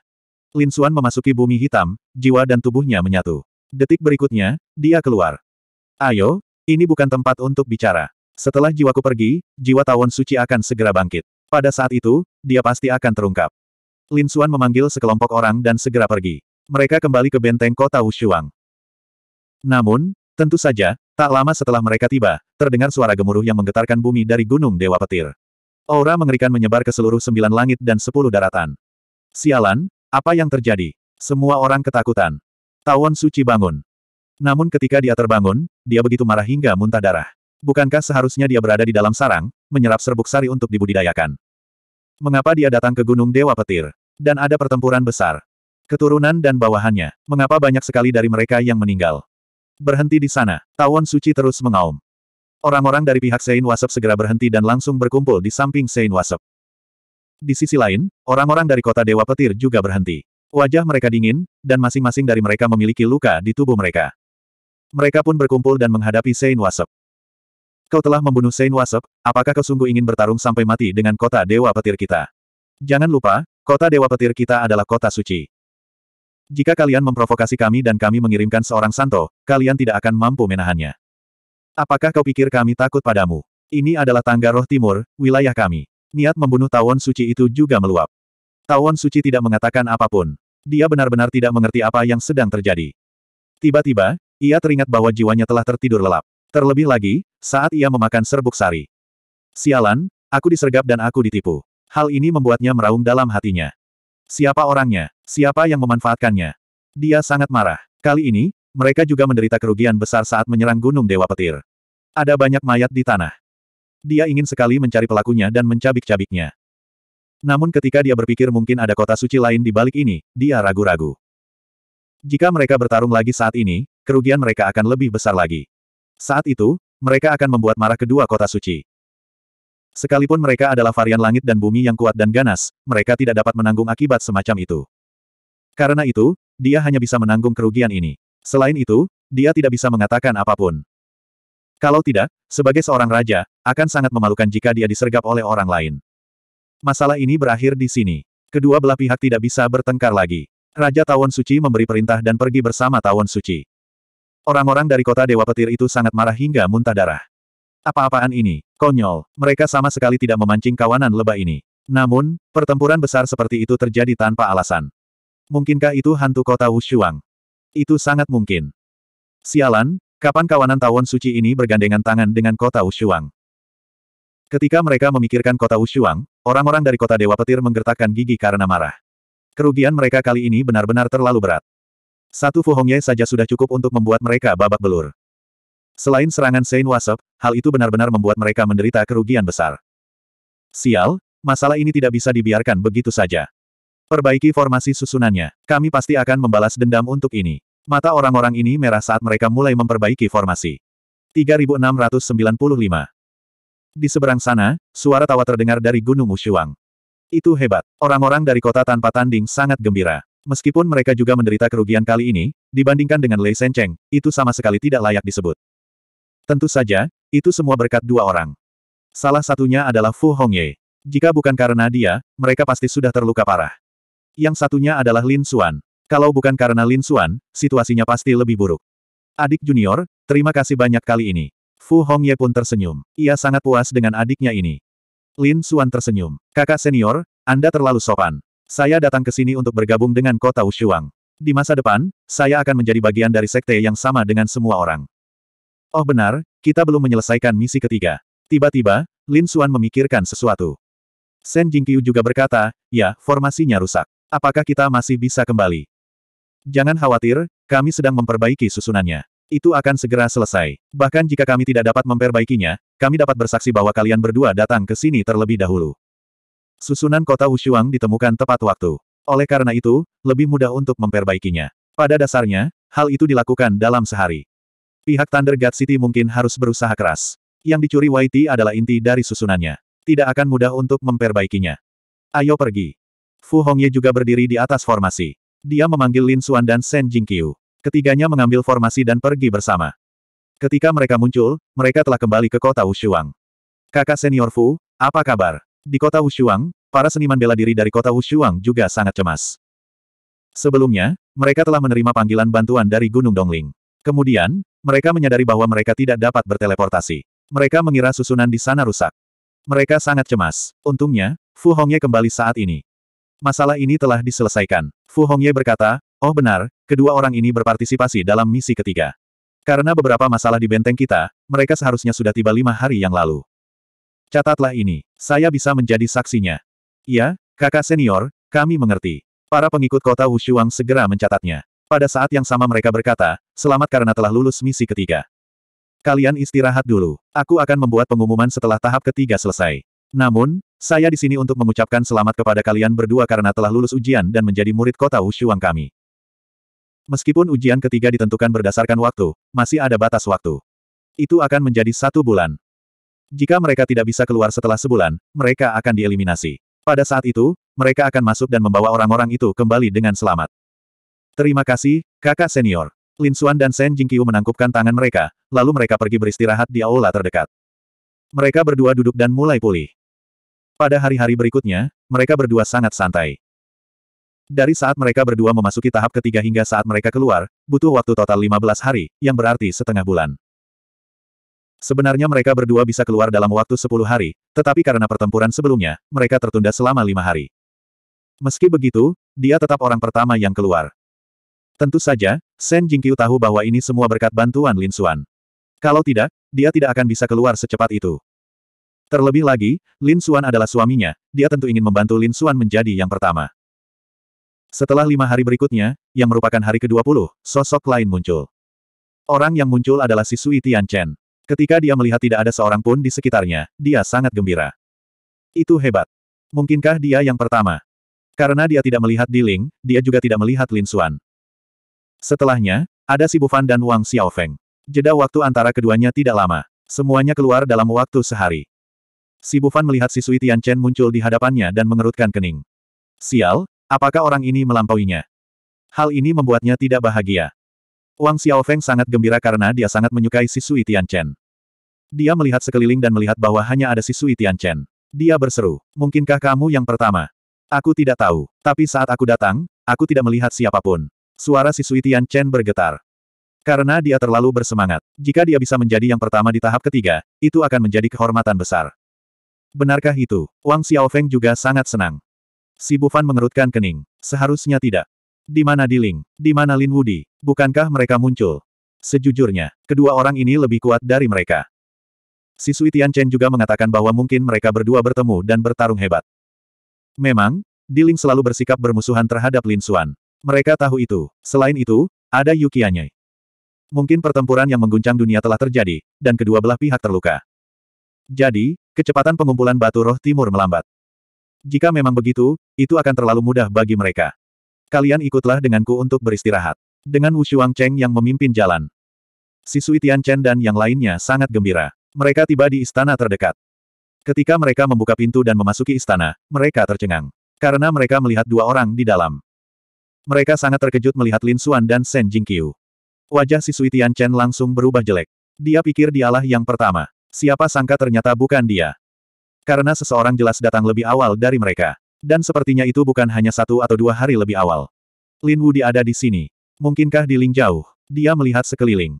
Lin Xuan memasuki bumi hitam, jiwa dan tubuhnya menyatu. Detik berikutnya, dia keluar. Ayo, ini bukan tempat untuk bicara. Setelah jiwaku pergi, jiwa Tawon Suci akan segera bangkit. Pada saat itu, dia pasti akan terungkap. Lin Xuan memanggil sekelompok orang dan segera pergi mereka kembali ke benteng kota Wushuang. Namun, tentu saja, tak lama setelah mereka tiba, terdengar suara gemuruh yang menggetarkan bumi dari Gunung Dewa Petir. Aura mengerikan menyebar ke seluruh sembilan langit dan sepuluh daratan. Sialan, apa yang terjadi? Semua orang ketakutan. Tawon Suci bangun. Namun ketika dia terbangun, dia begitu marah hingga muntah darah. Bukankah seharusnya dia berada di dalam sarang, menyerap serbuk sari untuk dibudidayakan? Mengapa dia datang ke Gunung Dewa Petir? Dan ada pertempuran besar keturunan dan bawahannya, mengapa banyak sekali dari mereka yang meninggal? Berhenti di sana, Tawon Suci terus mengaum. Orang-orang dari pihak Sein Wasep segera berhenti dan langsung berkumpul di samping Sein Wasep. Di sisi lain, orang-orang dari kota Dewa Petir juga berhenti. Wajah mereka dingin, dan masing-masing dari mereka memiliki luka di tubuh mereka. Mereka pun berkumpul dan menghadapi Sein Wasep. Kau telah membunuh Sein Wasep, apakah kau sungguh ingin bertarung sampai mati dengan kota Dewa Petir kita? Jangan lupa, kota Dewa Petir kita adalah kota suci. Jika kalian memprovokasi kami dan kami mengirimkan seorang santo, kalian tidak akan mampu menahannya. Apakah kau pikir kami takut padamu? Ini adalah tangga roh timur, wilayah kami. Niat membunuh Tawon Suci itu juga meluap. Tawon Suci tidak mengatakan apapun. Dia benar-benar tidak mengerti apa yang sedang terjadi. Tiba-tiba, ia teringat bahwa jiwanya telah tertidur lelap. Terlebih lagi, saat ia memakan serbuk sari. Sialan, aku disergap dan aku ditipu. Hal ini membuatnya meraung dalam hatinya. Siapa orangnya? Siapa yang memanfaatkannya? Dia sangat marah. Kali ini, mereka juga menderita kerugian besar saat menyerang Gunung Dewa Petir. Ada banyak mayat di tanah. Dia ingin sekali mencari pelakunya dan mencabik-cabiknya. Namun ketika dia berpikir mungkin ada kota suci lain di balik ini, dia ragu-ragu. Jika mereka bertarung lagi saat ini, kerugian mereka akan lebih besar lagi. Saat itu, mereka akan membuat marah kedua kota suci. Sekalipun mereka adalah varian langit dan bumi yang kuat dan ganas, mereka tidak dapat menanggung akibat semacam itu. Karena itu, dia hanya bisa menanggung kerugian ini. Selain itu, dia tidak bisa mengatakan apapun. Kalau tidak, sebagai seorang raja, akan sangat memalukan jika dia disergap oleh orang lain. Masalah ini berakhir di sini. Kedua belah pihak tidak bisa bertengkar lagi. Raja Tawon Suci memberi perintah dan pergi bersama Tawon Suci. Orang-orang dari kota Dewa Petir itu sangat marah hingga muntah darah. Apa-apaan ini? Konyol, mereka sama sekali tidak memancing kawanan lebah ini. Namun, pertempuran besar seperti itu terjadi tanpa alasan. Mungkinkah itu hantu kota Wushuang? Itu sangat mungkin. Sialan, kapan kawanan tawon suci ini bergandengan tangan dengan kota Wushuang? Ketika mereka memikirkan kota Wushuang, orang-orang dari kota Dewa Petir menggertakkan gigi karena marah. Kerugian mereka kali ini benar-benar terlalu berat. Satu Fuhongye saja sudah cukup untuk membuat mereka babak belur. Selain serangan sein Wasep, hal itu benar-benar membuat mereka menderita kerugian besar. Sial, masalah ini tidak bisa dibiarkan begitu saja. Perbaiki formasi susunannya. Kami pasti akan membalas dendam untuk ini. Mata orang-orang ini merah saat mereka mulai memperbaiki formasi. 3695 Di seberang sana, suara tawa terdengar dari Gunung Ushuang. Itu hebat. Orang-orang dari kota tanpa tanding sangat gembira. Meskipun mereka juga menderita kerugian kali ini, dibandingkan dengan Lei Sencheng, itu sama sekali tidak layak disebut. Tentu saja, itu semua berkat dua orang. Salah satunya adalah Fu Hongye. Jika bukan karena dia, mereka pasti sudah terluka parah. Yang satunya adalah Lin Xuan. Kalau bukan karena Lin Xuan, situasinya pasti lebih buruk. Adik junior, terima kasih banyak kali ini. Fu Hongye pun tersenyum. Ia sangat puas dengan adiknya ini. Lin Xuan tersenyum. Kakak senior, Anda terlalu sopan. Saya datang ke sini untuk bergabung dengan kota Ushuang. Di masa depan, saya akan menjadi bagian dari sekte yang sama dengan semua orang. Oh benar, kita belum menyelesaikan misi ketiga. Tiba-tiba, Lin Xuan memikirkan sesuatu. Shen Jingqiu juga berkata, ya, formasinya rusak. Apakah kita masih bisa kembali? Jangan khawatir, kami sedang memperbaiki susunannya. Itu akan segera selesai. Bahkan jika kami tidak dapat memperbaikinya, kami dapat bersaksi bahwa kalian berdua datang ke sini terlebih dahulu. Susunan kota Wushuang ditemukan tepat waktu. Oleh karena itu, lebih mudah untuk memperbaikinya. Pada dasarnya, hal itu dilakukan dalam sehari. Pihak Thunder God City mungkin harus berusaha keras. Yang dicuri YT adalah inti dari susunannya. Tidak akan mudah untuk memperbaikinya. Ayo pergi. Fu Hongye juga berdiri di atas formasi. Dia memanggil Lin Xuan dan Shen Jingqiu. Ketiganya mengambil formasi dan pergi bersama. Ketika mereka muncul, mereka telah kembali ke kota Wushuang. Kakak senior Fu, apa kabar? Di kota Wushuang, para seniman bela diri dari kota Wushuang juga sangat cemas. Sebelumnya, mereka telah menerima panggilan bantuan dari Gunung Dongling. Kemudian, mereka menyadari bahwa mereka tidak dapat berteleportasi. Mereka mengira susunan di sana rusak. Mereka sangat cemas. Untungnya, Fu Hongye kembali saat ini. Masalah ini telah diselesaikan. Fu Hongye berkata, oh benar, kedua orang ini berpartisipasi dalam misi ketiga. Karena beberapa masalah di benteng kita, mereka seharusnya sudah tiba lima hari yang lalu. Catatlah ini, saya bisa menjadi saksinya. Iya, kakak senior, kami mengerti. Para pengikut kota Wushuang segera mencatatnya. Pada saat yang sama mereka berkata, selamat karena telah lulus misi ketiga. Kalian istirahat dulu. Aku akan membuat pengumuman setelah tahap ketiga selesai. Namun, saya di sini untuk mengucapkan selamat kepada kalian berdua karena telah lulus ujian dan menjadi murid kota Wushuang kami. Meskipun ujian ketiga ditentukan berdasarkan waktu, masih ada batas waktu. Itu akan menjadi satu bulan. Jika mereka tidak bisa keluar setelah sebulan, mereka akan dieliminasi. Pada saat itu, mereka akan masuk dan membawa orang-orang itu kembali dengan selamat. Terima kasih, kakak senior. Lin Xuan dan Shen Jingqiu menangkupkan tangan mereka, lalu mereka pergi beristirahat di aula terdekat. Mereka berdua duduk dan mulai pulih. Pada hari-hari berikutnya, mereka berdua sangat santai. Dari saat mereka berdua memasuki tahap ketiga hingga saat mereka keluar, butuh waktu total 15 hari, yang berarti setengah bulan. Sebenarnya mereka berdua bisa keluar dalam waktu 10 hari, tetapi karena pertempuran sebelumnya, mereka tertunda selama lima hari. Meski begitu, dia tetap orang pertama yang keluar. Tentu saja, Shen Jingqiu tahu bahwa ini semua berkat bantuan Lin Xuan. Kalau tidak, dia tidak akan bisa keluar secepat itu. Terlebih lagi, Lin Xuan adalah suaminya, dia tentu ingin membantu Lin Xuan menjadi yang pertama. Setelah lima hari berikutnya, yang merupakan hari ke-20, sosok lain muncul. Orang yang muncul adalah si Sui Chen. Ketika dia melihat tidak ada seorang pun di sekitarnya, dia sangat gembira. Itu hebat. Mungkinkah dia yang pertama? Karena dia tidak melihat Di Ling, dia juga tidak melihat Lin Xuan. Setelahnya, ada si Bufan dan Wang Xiaofeng. Jeda waktu antara keduanya tidak lama. Semuanya keluar dalam waktu sehari. Si Bufan melihat si Sui Chen muncul di hadapannya dan mengerutkan kening. Sial, apakah orang ini melampauinya? Hal ini membuatnya tidak bahagia. Wang Xiaofeng sangat gembira karena dia sangat menyukai si Sui Chen. Dia melihat sekeliling dan melihat bahwa hanya ada si Sui Chen. Dia berseru, mungkinkah kamu yang pertama? Aku tidak tahu, tapi saat aku datang, aku tidak melihat siapapun. Suara si Sui Tian Chen bergetar. Karena dia terlalu bersemangat. Jika dia bisa menjadi yang pertama di tahap ketiga, itu akan menjadi kehormatan besar. Benarkah itu? Wang Xiao Feng juga sangat senang. Si Bufan mengerutkan kening. Seharusnya tidak. Di mana Di Ling? Di mana Lin Wudi? Bukankah mereka muncul? Sejujurnya, kedua orang ini lebih kuat dari mereka. Si Sui Tian Chen juga mengatakan bahwa mungkin mereka berdua bertemu dan bertarung hebat. Memang, Diling selalu bersikap bermusuhan terhadap Lin Xuan. Mereka tahu itu. Selain itu, ada Yukianyai. Mungkin pertempuran yang mengguncang dunia telah terjadi, dan kedua belah pihak terluka. Jadi, kecepatan pengumpulan batu roh timur melambat. Jika memang begitu, itu akan terlalu mudah bagi mereka. Kalian ikutlah denganku untuk beristirahat. Dengan Wu Shuang Cheng yang memimpin jalan. Si Sui Tian Chen dan yang lainnya sangat gembira. Mereka tiba di istana terdekat. Ketika mereka membuka pintu dan memasuki istana, mereka tercengang. Karena mereka melihat dua orang di dalam. Mereka sangat terkejut melihat Lin Xuan dan Shen Jingqiu. Wajah si Sui Tian Chen langsung berubah jelek. Dia pikir dialah yang pertama. Siapa sangka ternyata bukan dia. Karena seseorang jelas datang lebih awal dari mereka. Dan sepertinya itu bukan hanya satu atau dua hari lebih awal. Lin Wu ada di sini. Mungkinkah di Ling jauh? Dia melihat sekeliling.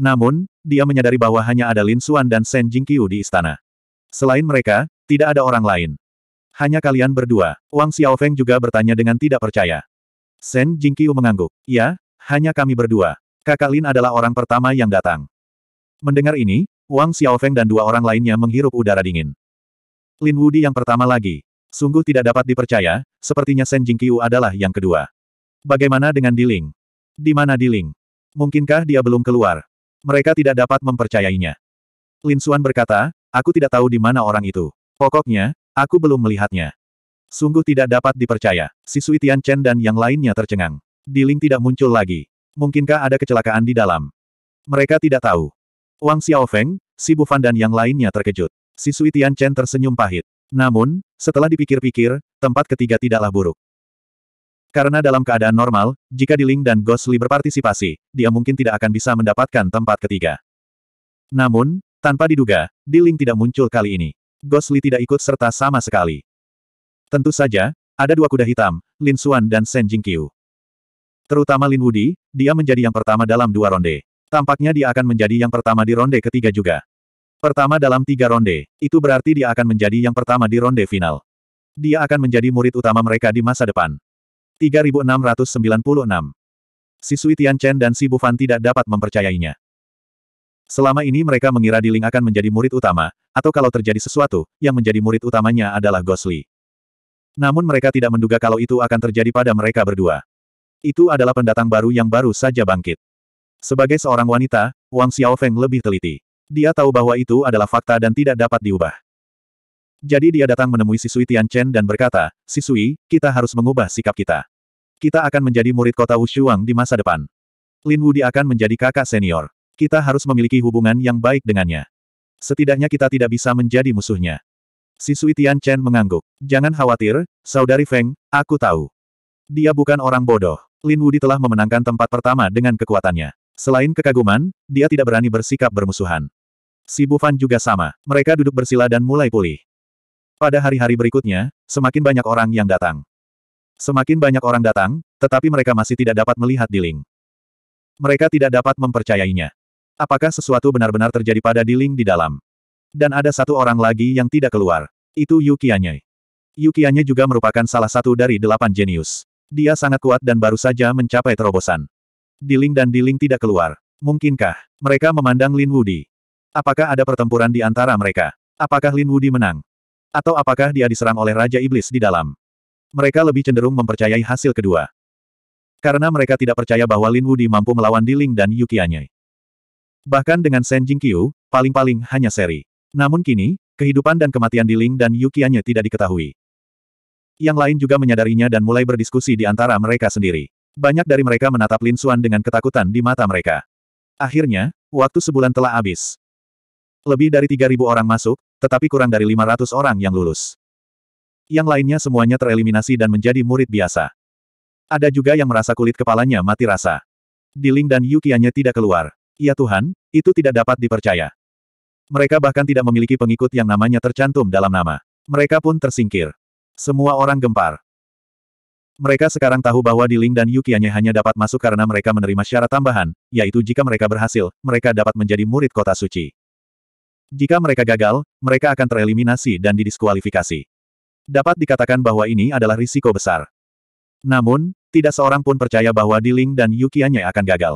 Namun, dia menyadari bahwa hanya ada Lin Xuan dan Shen Jingqiu di istana. Selain mereka, tidak ada orang lain. Hanya kalian berdua. Wang Xiaofeng juga bertanya dengan tidak percaya. Shen Jingqiu mengangguk. Ya, hanya kami berdua. Kakak Lin adalah orang pertama yang datang. Mendengar ini, Wang Xiaofeng dan dua orang lainnya menghirup udara dingin. Lin Wudi yang pertama lagi. Sungguh tidak dapat dipercaya, sepertinya Shen Jingqiu adalah yang kedua. Bagaimana dengan Diling? Di mana Diling? Mungkinkah dia belum keluar? Mereka tidak dapat mempercayainya. Lin Xuan berkata, aku tidak tahu di mana orang itu. Pokoknya, aku belum melihatnya. Sungguh tidak dapat dipercaya. Sui Tian Chen dan yang lainnya tercengang. Di Ling tidak muncul lagi. Mungkinkah ada kecelakaan di dalam? Mereka tidak tahu. Wang Xiaofeng, Si Bufan dan yang lainnya terkejut. Sui Tian Chen tersenyum pahit. Namun, setelah dipikir-pikir, tempat ketiga tidaklah buruk. Karena dalam keadaan normal, jika Di Ling dan Gosli berpartisipasi, dia mungkin tidak akan bisa mendapatkan tempat ketiga. Namun, tanpa diduga, Di Ling tidak muncul kali ini. Gosli tidak ikut serta sama sekali. Tentu saja, ada dua kuda hitam, Lin Xuan dan Shen Jingqiu. Terutama Lin Wudi, dia menjadi yang pertama dalam dua ronde. Tampaknya dia akan menjadi yang pertama di ronde ketiga juga. Pertama dalam tiga ronde, itu berarti dia akan menjadi yang pertama di ronde final. Dia akan menjadi murid utama mereka di masa depan. 3696 Si Sui Tian Chen dan si Bufan tidak dapat mempercayainya. Selama ini mereka mengira Diling akan menjadi murid utama, atau kalau terjadi sesuatu, yang menjadi murid utamanya adalah Gosli. Namun mereka tidak menduga kalau itu akan terjadi pada mereka berdua. Itu adalah pendatang baru yang baru saja bangkit. Sebagai seorang wanita, Wang Xiaofeng lebih teliti. Dia tahu bahwa itu adalah fakta dan tidak dapat diubah. Jadi dia datang menemui Sisui Chen dan berkata, Sisui, kita harus mengubah sikap kita. Kita akan menjadi murid kota Wushuang di masa depan. Lin Wudi akan menjadi kakak senior. Kita harus memiliki hubungan yang baik dengannya. Setidaknya kita tidak bisa menjadi musuhnya. Si Sui Tian Chen mengangguk. Jangan khawatir, saudari Feng, aku tahu. Dia bukan orang bodoh. Lin Wudi telah memenangkan tempat pertama dengan kekuatannya. Selain kekaguman, dia tidak berani bersikap bermusuhan. Si Bufan juga sama. Mereka duduk bersila dan mulai pulih. Pada hari-hari berikutnya, semakin banyak orang yang datang. Semakin banyak orang datang, tetapi mereka masih tidak dapat melihat Di Ling. Mereka tidak dapat mempercayainya. Apakah sesuatu benar-benar terjadi pada Di Ling di dalam? Dan ada satu orang lagi yang tidak keluar. Itu Yukianye. Yukianye juga merupakan salah satu dari delapan jenius. Dia sangat kuat dan baru saja mencapai terobosan. Diling dan Diling tidak keluar. Mungkinkah mereka memandang Lin Wudi? Apakah ada pertempuran di antara mereka? Apakah Lin Wudi menang? Atau apakah dia diserang oleh Raja Iblis di dalam? Mereka lebih cenderung mempercayai hasil kedua. Karena mereka tidak percaya bahwa Lin Wudi mampu melawan Diling dan Yukianye. Bahkan dengan Shen Jingqiu, paling-paling hanya seri. Namun kini, kehidupan dan kematian di Ling dan Yukiannya tidak diketahui. Yang lain juga menyadarinya dan mulai berdiskusi di antara mereka sendiri. Banyak dari mereka menatap Lin Xuan dengan ketakutan di mata mereka. Akhirnya, waktu sebulan telah habis. Lebih dari 3.000 orang masuk, tetapi kurang dari 500 orang yang lulus. Yang lainnya semuanya tereliminasi dan menjadi murid biasa. Ada juga yang merasa kulit kepalanya mati rasa. Di Ling dan Yukianya tidak keluar. Ya Tuhan, itu tidak dapat dipercaya. Mereka bahkan tidak memiliki pengikut yang namanya tercantum dalam nama. Mereka pun tersingkir. Semua orang gempar. Mereka sekarang tahu bahwa Di Ling dan Yukianya hanya dapat masuk karena mereka menerima syarat tambahan, yaitu jika mereka berhasil, mereka dapat menjadi murid kota suci. Jika mereka gagal, mereka akan tereliminasi dan didiskualifikasi. Dapat dikatakan bahwa ini adalah risiko besar. Namun, tidak seorang pun percaya bahwa Di Ling dan Yukianya akan gagal.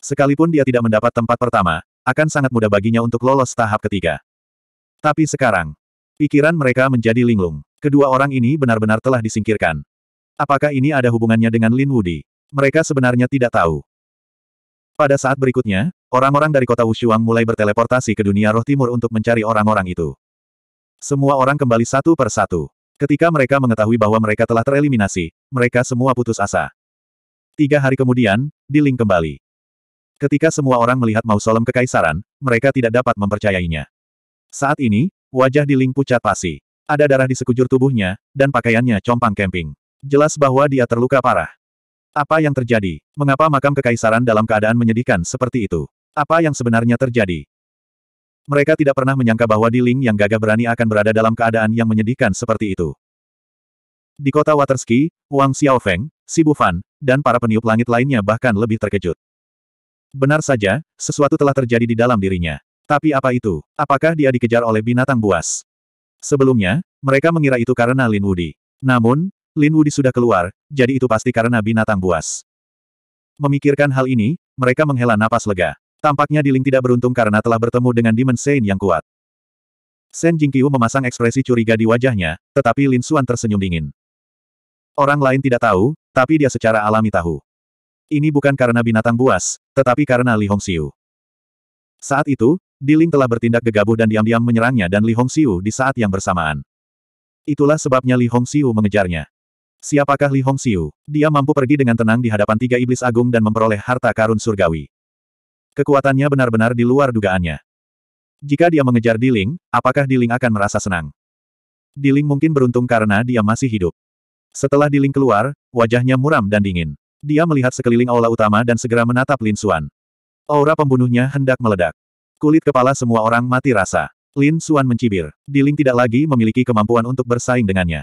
Sekalipun dia tidak mendapat tempat pertama, akan sangat mudah baginya untuk lolos tahap ketiga. Tapi sekarang, pikiran mereka menjadi linglung. Kedua orang ini benar-benar telah disingkirkan. Apakah ini ada hubungannya dengan Lin Wudi? Mereka sebenarnya tidak tahu. Pada saat berikutnya, orang-orang dari kota Wushuang mulai berteleportasi ke dunia roh timur untuk mencari orang-orang itu. Semua orang kembali satu per satu. Ketika mereka mengetahui bahwa mereka telah tereliminasi, mereka semua putus asa. Tiga hari kemudian, di link kembali. Ketika semua orang melihat mausolem kekaisaran, mereka tidak dapat mempercayainya. Saat ini, wajah di Ling pucat pasi. Ada darah di sekujur tubuhnya, dan pakaiannya compang kemping. Jelas bahwa dia terluka parah. Apa yang terjadi? Mengapa makam kekaisaran dalam keadaan menyedihkan seperti itu? Apa yang sebenarnya terjadi? Mereka tidak pernah menyangka bahwa Di Ling yang gagah berani akan berada dalam keadaan yang menyedihkan seperti itu. Di kota waterski, Wang Xiaofeng, Sibu Fan, dan para peniup langit lainnya bahkan lebih terkejut. Benar saja, sesuatu telah terjadi di dalam dirinya. Tapi apa itu? Apakah dia dikejar oleh binatang buas? Sebelumnya, mereka mengira itu karena Lin Wudi. Namun, Lin Wudi sudah keluar, jadi itu pasti karena binatang buas. Memikirkan hal ini, mereka menghela napas lega. Tampaknya Di Ling tidak beruntung karena telah bertemu dengan Demon Saint yang kuat. Sen Jingqiu memasang ekspresi curiga di wajahnya, tetapi Lin Xuan tersenyum dingin. Orang lain tidak tahu, tapi dia secara alami tahu. Ini bukan karena binatang buas, tetapi karena Li Hongxiu. Saat itu, Di Ling telah bertindak gegabah dan diam-diam menyerangnya dan Li Hongxiu di saat yang bersamaan. Itulah sebabnya Li Hongxiu mengejarnya. Siapakah Li Hongxiu? Dia mampu pergi dengan tenang di hadapan tiga iblis agung dan memperoleh harta karun surgawi. Kekuatannya benar-benar di luar dugaannya. Jika dia mengejar Di Ling, apakah Di Ling akan merasa senang? Di Ling mungkin beruntung karena dia masih hidup. Setelah Di Ling keluar, wajahnya muram dan dingin. Dia melihat sekeliling aula utama dan segera menatap Lin Xuan. Aura pembunuhnya hendak meledak. Kulit kepala semua orang mati rasa. Lin Xuan mencibir. Diling tidak lagi memiliki kemampuan untuk bersaing dengannya.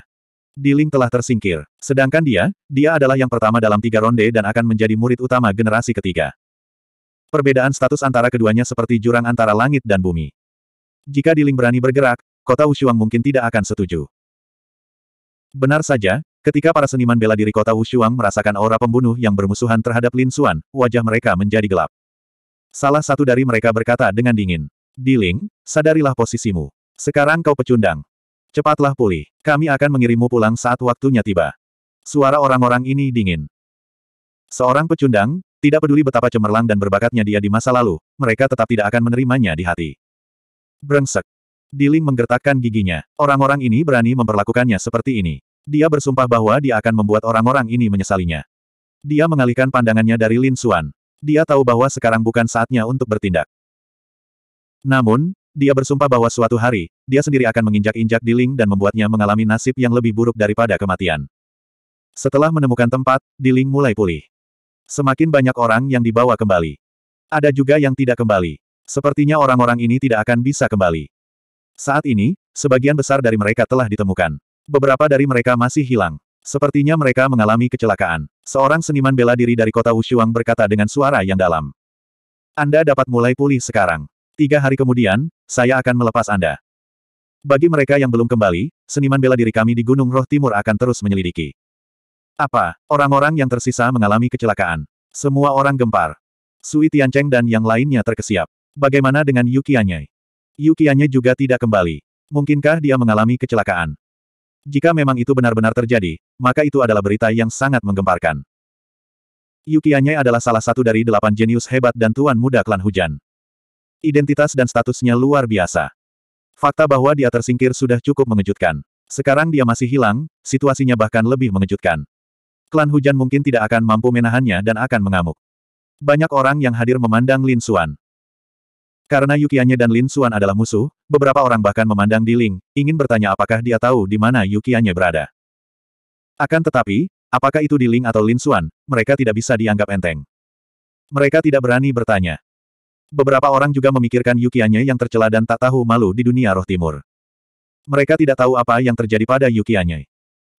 Diling telah tersingkir. Sedangkan dia, dia adalah yang pertama dalam tiga ronde dan akan menjadi murid utama generasi ketiga. Perbedaan status antara keduanya seperti jurang antara langit dan bumi. Jika Diling berani bergerak, kota Wushuang mungkin tidak akan setuju. Benar saja, Ketika para seniman bela diri kota Wushuang merasakan aura pembunuh yang bermusuhan terhadap Lin Xuan, wajah mereka menjadi gelap. Salah satu dari mereka berkata dengan dingin, Diling, sadarilah posisimu. Sekarang kau pecundang. Cepatlah pulih. Kami akan mengirimmu pulang saat waktunya tiba. Suara orang-orang ini dingin. Seorang pecundang, tidak peduli betapa cemerlang dan berbakatnya dia di masa lalu, mereka tetap tidak akan menerimanya di hati. Brengsek. Diling menggertakkan giginya. Orang-orang ini berani memperlakukannya seperti ini. Dia bersumpah bahwa dia akan membuat orang-orang ini menyesalinya. Dia mengalihkan pandangannya dari Lin Xuan. Dia tahu bahwa sekarang bukan saatnya untuk bertindak. Namun, dia bersumpah bahwa suatu hari, dia sendiri akan menginjak-injak di Ling dan membuatnya mengalami nasib yang lebih buruk daripada kematian. Setelah menemukan tempat, di Ling mulai pulih. Semakin banyak orang yang dibawa kembali. Ada juga yang tidak kembali. Sepertinya orang-orang ini tidak akan bisa kembali. Saat ini, sebagian besar dari mereka telah ditemukan. Beberapa dari mereka masih hilang. Sepertinya mereka mengalami kecelakaan. Seorang seniman bela diri dari kota Wushuang berkata dengan suara yang dalam. Anda dapat mulai pulih sekarang. Tiga hari kemudian, saya akan melepas Anda. Bagi mereka yang belum kembali, seniman bela diri kami di Gunung Roh Timur akan terus menyelidiki. Apa, orang-orang yang tersisa mengalami kecelakaan? Semua orang gempar. Sui Tiancheng dan yang lainnya terkesiap. Bagaimana dengan Yu Yukianya juga tidak kembali. Mungkinkah dia mengalami kecelakaan? Jika memang itu benar-benar terjadi, maka itu adalah berita yang sangat menggemparkan. Yukiannya adalah salah satu dari delapan jenius hebat dan tuan muda klan hujan. Identitas dan statusnya luar biasa. Fakta bahwa dia tersingkir sudah cukup mengejutkan. Sekarang dia masih hilang, situasinya bahkan lebih mengejutkan. Klan hujan mungkin tidak akan mampu menahannya dan akan mengamuk. Banyak orang yang hadir memandang Lin Suan. Karena Yukianya dan Lin Suan adalah musuh, beberapa orang bahkan memandang Di Ling, ingin bertanya apakah dia tahu di mana Yukianya berada. Akan tetapi, apakah itu Di Ling atau Lin Suan, mereka tidak bisa dianggap enteng. Mereka tidak berani bertanya. Beberapa orang juga memikirkan Yukianya yang tercela dan tak tahu malu di dunia roh timur. Mereka tidak tahu apa yang terjadi pada Yukianya.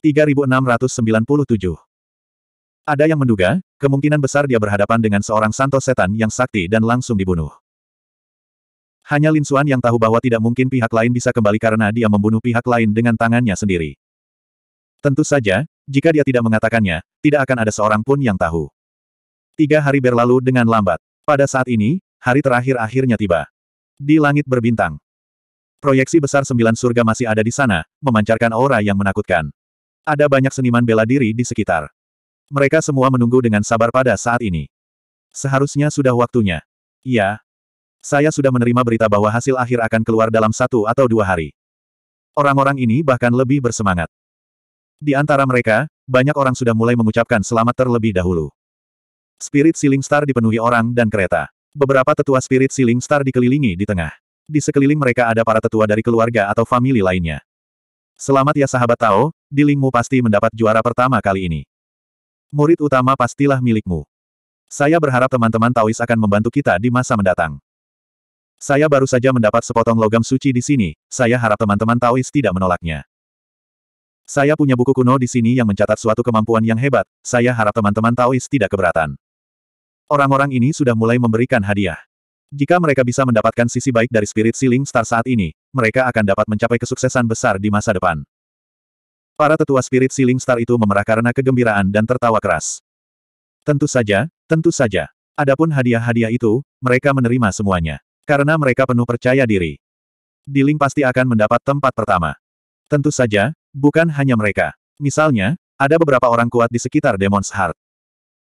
3697 ada yang menduga, kemungkinan besar dia berhadapan dengan seorang santo setan yang sakti dan langsung dibunuh. Hanya Lin Xuan yang tahu bahwa tidak mungkin pihak lain bisa kembali karena dia membunuh pihak lain dengan tangannya sendiri. Tentu saja, jika dia tidak mengatakannya, tidak akan ada seorang pun yang tahu. Tiga hari berlalu dengan lambat. Pada saat ini, hari terakhir akhirnya tiba. Di langit berbintang. Proyeksi besar sembilan surga masih ada di sana, memancarkan aura yang menakutkan. Ada banyak seniman bela diri di sekitar. Mereka semua menunggu dengan sabar pada saat ini. Seharusnya sudah waktunya. Iya, saya sudah menerima berita bahwa hasil akhir akan keluar dalam satu atau dua hari. Orang-orang ini bahkan lebih bersemangat. Di antara mereka, banyak orang sudah mulai mengucapkan selamat terlebih dahulu. Spirit Ceiling Star dipenuhi orang dan kereta. Beberapa tetua Spirit Ceiling Star dikelilingi di tengah. Di sekeliling mereka ada para tetua dari keluarga atau famili lainnya. Selamat ya sahabat Tao, lingmu pasti mendapat juara pertama kali ini. Murid utama pastilah milikmu. Saya berharap teman-teman Taois akan membantu kita di masa mendatang. Saya baru saja mendapat sepotong logam suci di sini, saya harap teman-teman Taois tidak menolaknya. Saya punya buku kuno di sini yang mencatat suatu kemampuan yang hebat, saya harap teman-teman Taois tidak keberatan. Orang-orang ini sudah mulai memberikan hadiah. Jika mereka bisa mendapatkan sisi baik dari Spirit Sealing Star saat ini, mereka akan dapat mencapai kesuksesan besar di masa depan. Para tetua Spirit Sealing Star itu memerah karena kegembiraan dan tertawa keras. Tentu saja, tentu saja. Adapun hadiah-hadiah itu, mereka menerima semuanya. Karena mereka penuh percaya diri. Diling pasti akan mendapat tempat pertama. Tentu saja, bukan hanya mereka. Misalnya, ada beberapa orang kuat di sekitar Demon's Heart.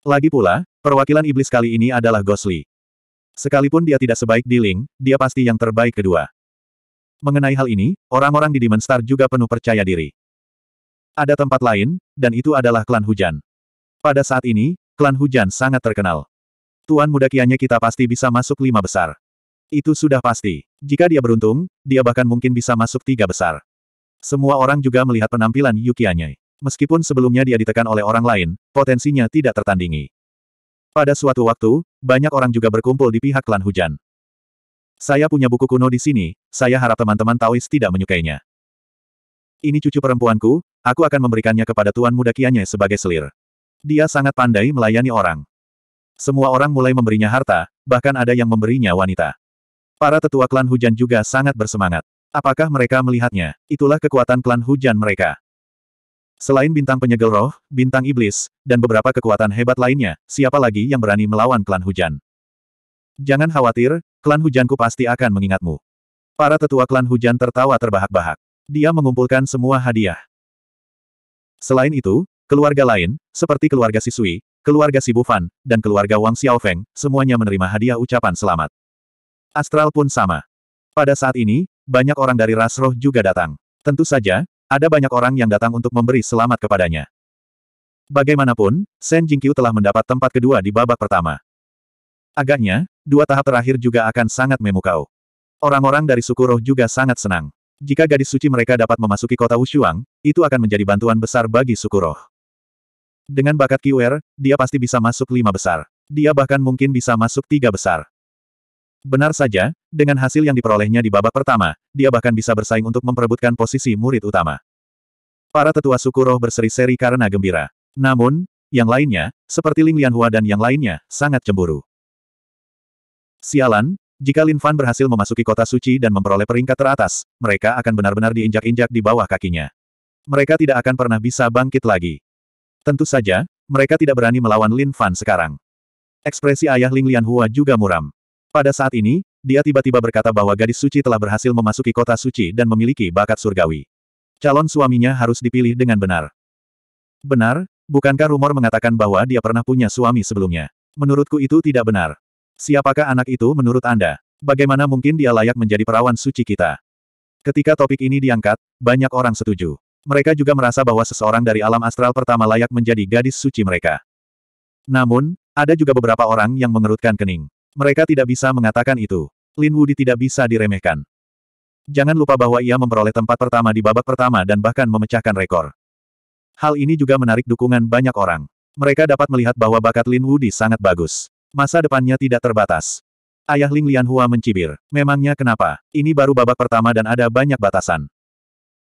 Lagi pula, perwakilan iblis kali ini adalah Gosli. Sekalipun dia tidak sebaik Diling, dia pasti yang terbaik kedua. Mengenai hal ini, orang-orang di Demon Star juga penuh percaya diri. Ada tempat lain, dan itu adalah klan hujan. Pada saat ini, klan hujan sangat terkenal. Tuan muda kianya kita pasti bisa masuk lima besar. Itu sudah pasti. Jika dia beruntung, dia bahkan mungkin bisa masuk tiga besar. Semua orang juga melihat penampilan Yukianye. Meskipun sebelumnya dia ditekan oleh orang lain, potensinya tidak tertandingi. Pada suatu waktu, banyak orang juga berkumpul di pihak klan hujan. Saya punya buku kuno di sini, saya harap teman-teman Taois tidak menyukainya. Ini cucu perempuanku, aku akan memberikannya kepada Tuan Muda Kianye sebagai selir. Dia sangat pandai melayani orang. Semua orang mulai memberinya harta, bahkan ada yang memberinya wanita. Para tetua klan hujan juga sangat bersemangat. Apakah mereka melihatnya? Itulah kekuatan klan hujan mereka. Selain bintang penyegel roh, bintang iblis, dan beberapa kekuatan hebat lainnya, siapa lagi yang berani melawan klan hujan? Jangan khawatir, klan hujanku pasti akan mengingatmu. Para tetua klan hujan tertawa terbahak-bahak. Dia mengumpulkan semua hadiah. Selain itu, keluarga lain, seperti keluarga Sisui, keluarga Sibufan, dan keluarga Wang Xiaofeng, semuanya menerima hadiah ucapan selamat. Astral pun sama. Pada saat ini, banyak orang dari ras roh juga datang. Tentu saja, ada banyak orang yang datang untuk memberi selamat kepadanya. Bagaimanapun, Shen Jingqiu telah mendapat tempat kedua di babak pertama. Agaknya, dua tahap terakhir juga akan sangat memukau. Orang-orang dari suku roh juga sangat senang. Jika gadis suci mereka dapat memasuki kota Wushuang, itu akan menjadi bantuan besar bagi suku roh. Dengan bakat Kiwer, dia pasti bisa masuk lima besar. Dia bahkan mungkin bisa masuk tiga besar. Benar saja, dengan hasil yang diperolehnya di babak pertama, dia bahkan bisa bersaing untuk memperebutkan posisi murid utama. Para tetua suku roh berseri-seri karena gembira. Namun, yang lainnya, seperti Ling Lianhua dan yang lainnya, sangat cemburu. Sialan, jika Lin Fan berhasil memasuki kota suci dan memperoleh peringkat teratas, mereka akan benar-benar diinjak-injak di bawah kakinya. Mereka tidak akan pernah bisa bangkit lagi. Tentu saja, mereka tidak berani melawan Lin Fan sekarang. Ekspresi ayah Ling Lianhua juga muram. Pada saat ini, dia tiba-tiba berkata bahwa gadis suci telah berhasil memasuki kota suci dan memiliki bakat surgawi. Calon suaminya harus dipilih dengan benar. Benar, bukankah rumor mengatakan bahwa dia pernah punya suami sebelumnya? Menurutku itu tidak benar. Siapakah anak itu menurut Anda? Bagaimana mungkin dia layak menjadi perawan suci kita? Ketika topik ini diangkat, banyak orang setuju. Mereka juga merasa bahwa seseorang dari alam astral pertama layak menjadi gadis suci mereka. Namun, ada juga beberapa orang yang mengerutkan kening. Mereka tidak bisa mengatakan itu. Lin Wudi tidak bisa diremehkan. Jangan lupa bahwa ia memperoleh tempat pertama di babak pertama dan bahkan memecahkan rekor. Hal ini juga menarik dukungan banyak orang. Mereka dapat melihat bahwa bakat Lin Wudi sangat bagus. Masa depannya tidak terbatas. Ayah Ling Lianhua mencibir. Memangnya kenapa? Ini baru babak pertama dan ada banyak batasan.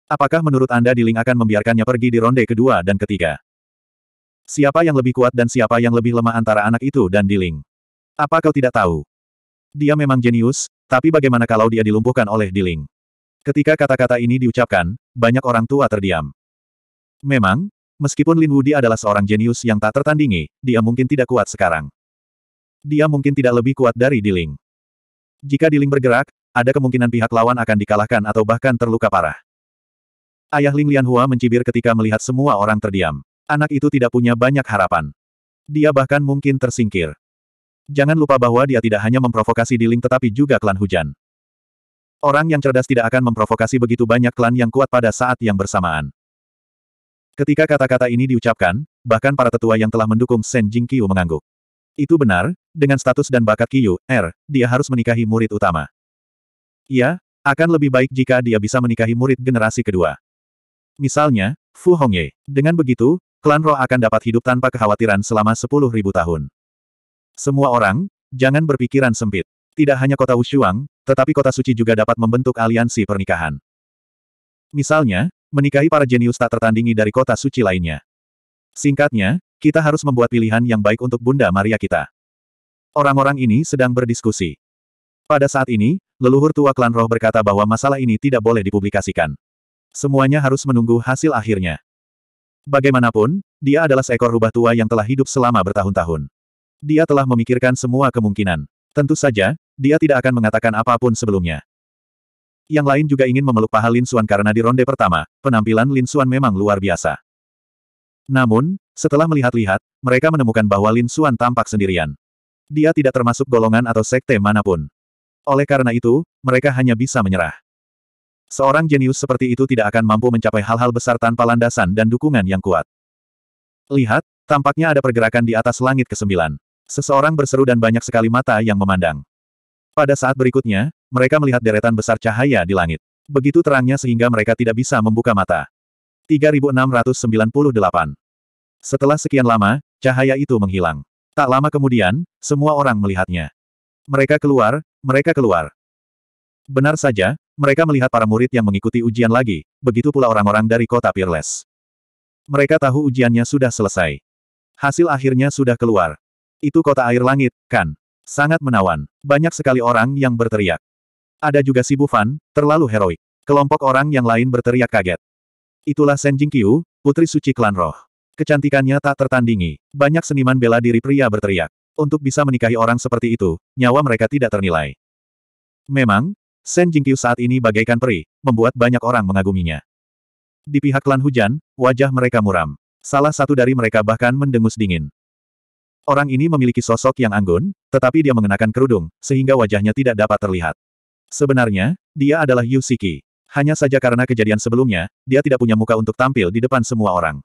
Apakah menurut Anda Di Ling akan membiarkannya pergi di ronde kedua dan ketiga? Siapa yang lebih kuat dan siapa yang lebih lemah antara anak itu dan Di Ling? Apa kau tidak tahu? Dia memang jenius, tapi bagaimana kalau dia dilumpuhkan oleh Diling? Ketika kata-kata ini diucapkan, banyak orang tua terdiam. Memang, meskipun Lin Wudi adalah seorang jenius yang tak tertandingi, dia mungkin tidak kuat sekarang. Dia mungkin tidak lebih kuat dari Diling. Jika Diling bergerak, ada kemungkinan pihak lawan akan dikalahkan atau bahkan terluka parah. Ayah Ling Lianhua mencibir ketika melihat semua orang terdiam. Anak itu tidak punya banyak harapan. Dia bahkan mungkin tersingkir. Jangan lupa bahwa dia tidak hanya memprovokasi di Diling tetapi juga klan hujan. Orang yang cerdas tidak akan memprovokasi begitu banyak klan yang kuat pada saat yang bersamaan. Ketika kata-kata ini diucapkan, bahkan para tetua yang telah mendukung Shen Jing Qiu mengangguk. Itu benar, dengan status dan bakat Qiu, R, er, dia harus menikahi murid utama. Ya, akan lebih baik jika dia bisa menikahi murid generasi kedua. Misalnya, Fu Hongye. Dengan begitu, klan roh akan dapat hidup tanpa kekhawatiran selama 10.000 tahun. Semua orang, jangan berpikiran sempit. Tidak hanya kota Wushuang, tetapi kota suci juga dapat membentuk aliansi pernikahan. Misalnya, menikahi para jenius tak tertandingi dari kota suci lainnya. Singkatnya, kita harus membuat pilihan yang baik untuk Bunda Maria kita. Orang-orang ini sedang berdiskusi. Pada saat ini, leluhur tua klan roh berkata bahwa masalah ini tidak boleh dipublikasikan. Semuanya harus menunggu hasil akhirnya. Bagaimanapun, dia adalah seekor rubah tua yang telah hidup selama bertahun-tahun. Dia telah memikirkan semua kemungkinan. Tentu saja, dia tidak akan mengatakan apapun sebelumnya. Yang lain juga ingin memeluk paha Lin Suan karena di ronde pertama, penampilan Lin Suan memang luar biasa. Namun, setelah melihat-lihat, mereka menemukan bahwa Lin Suan tampak sendirian. Dia tidak termasuk golongan atau sekte manapun. Oleh karena itu, mereka hanya bisa menyerah. Seorang jenius seperti itu tidak akan mampu mencapai hal-hal besar tanpa landasan dan dukungan yang kuat. Lihat, tampaknya ada pergerakan di atas langit kesembilan. Seseorang berseru dan banyak sekali mata yang memandang. Pada saat berikutnya, mereka melihat deretan besar cahaya di langit. Begitu terangnya sehingga mereka tidak bisa membuka mata. 3698 Setelah sekian lama, cahaya itu menghilang. Tak lama kemudian, semua orang melihatnya. Mereka keluar, mereka keluar. Benar saja, mereka melihat para murid yang mengikuti ujian lagi, begitu pula orang-orang dari kota Peerless. Mereka tahu ujiannya sudah selesai. Hasil akhirnya sudah keluar. Itu kota air langit, kan? Sangat menawan. Banyak sekali orang yang berteriak. Ada juga si Bufan, terlalu heroik. Kelompok orang yang lain berteriak kaget. Itulah Shen Jingqiu, putri suci klan roh. Kecantikannya tak tertandingi. Banyak seniman bela diri pria berteriak. Untuk bisa menikahi orang seperti itu, nyawa mereka tidak ternilai. Memang, Shen Jingqiu saat ini bagaikan peri, membuat banyak orang mengaguminya. Di pihak klan hujan, wajah mereka muram. Salah satu dari mereka bahkan mendengus dingin. Orang ini memiliki sosok yang anggun, tetapi dia mengenakan kerudung, sehingga wajahnya tidak dapat terlihat. Sebenarnya, dia adalah Yusiki. Hanya saja karena kejadian sebelumnya, dia tidak punya muka untuk tampil di depan semua orang.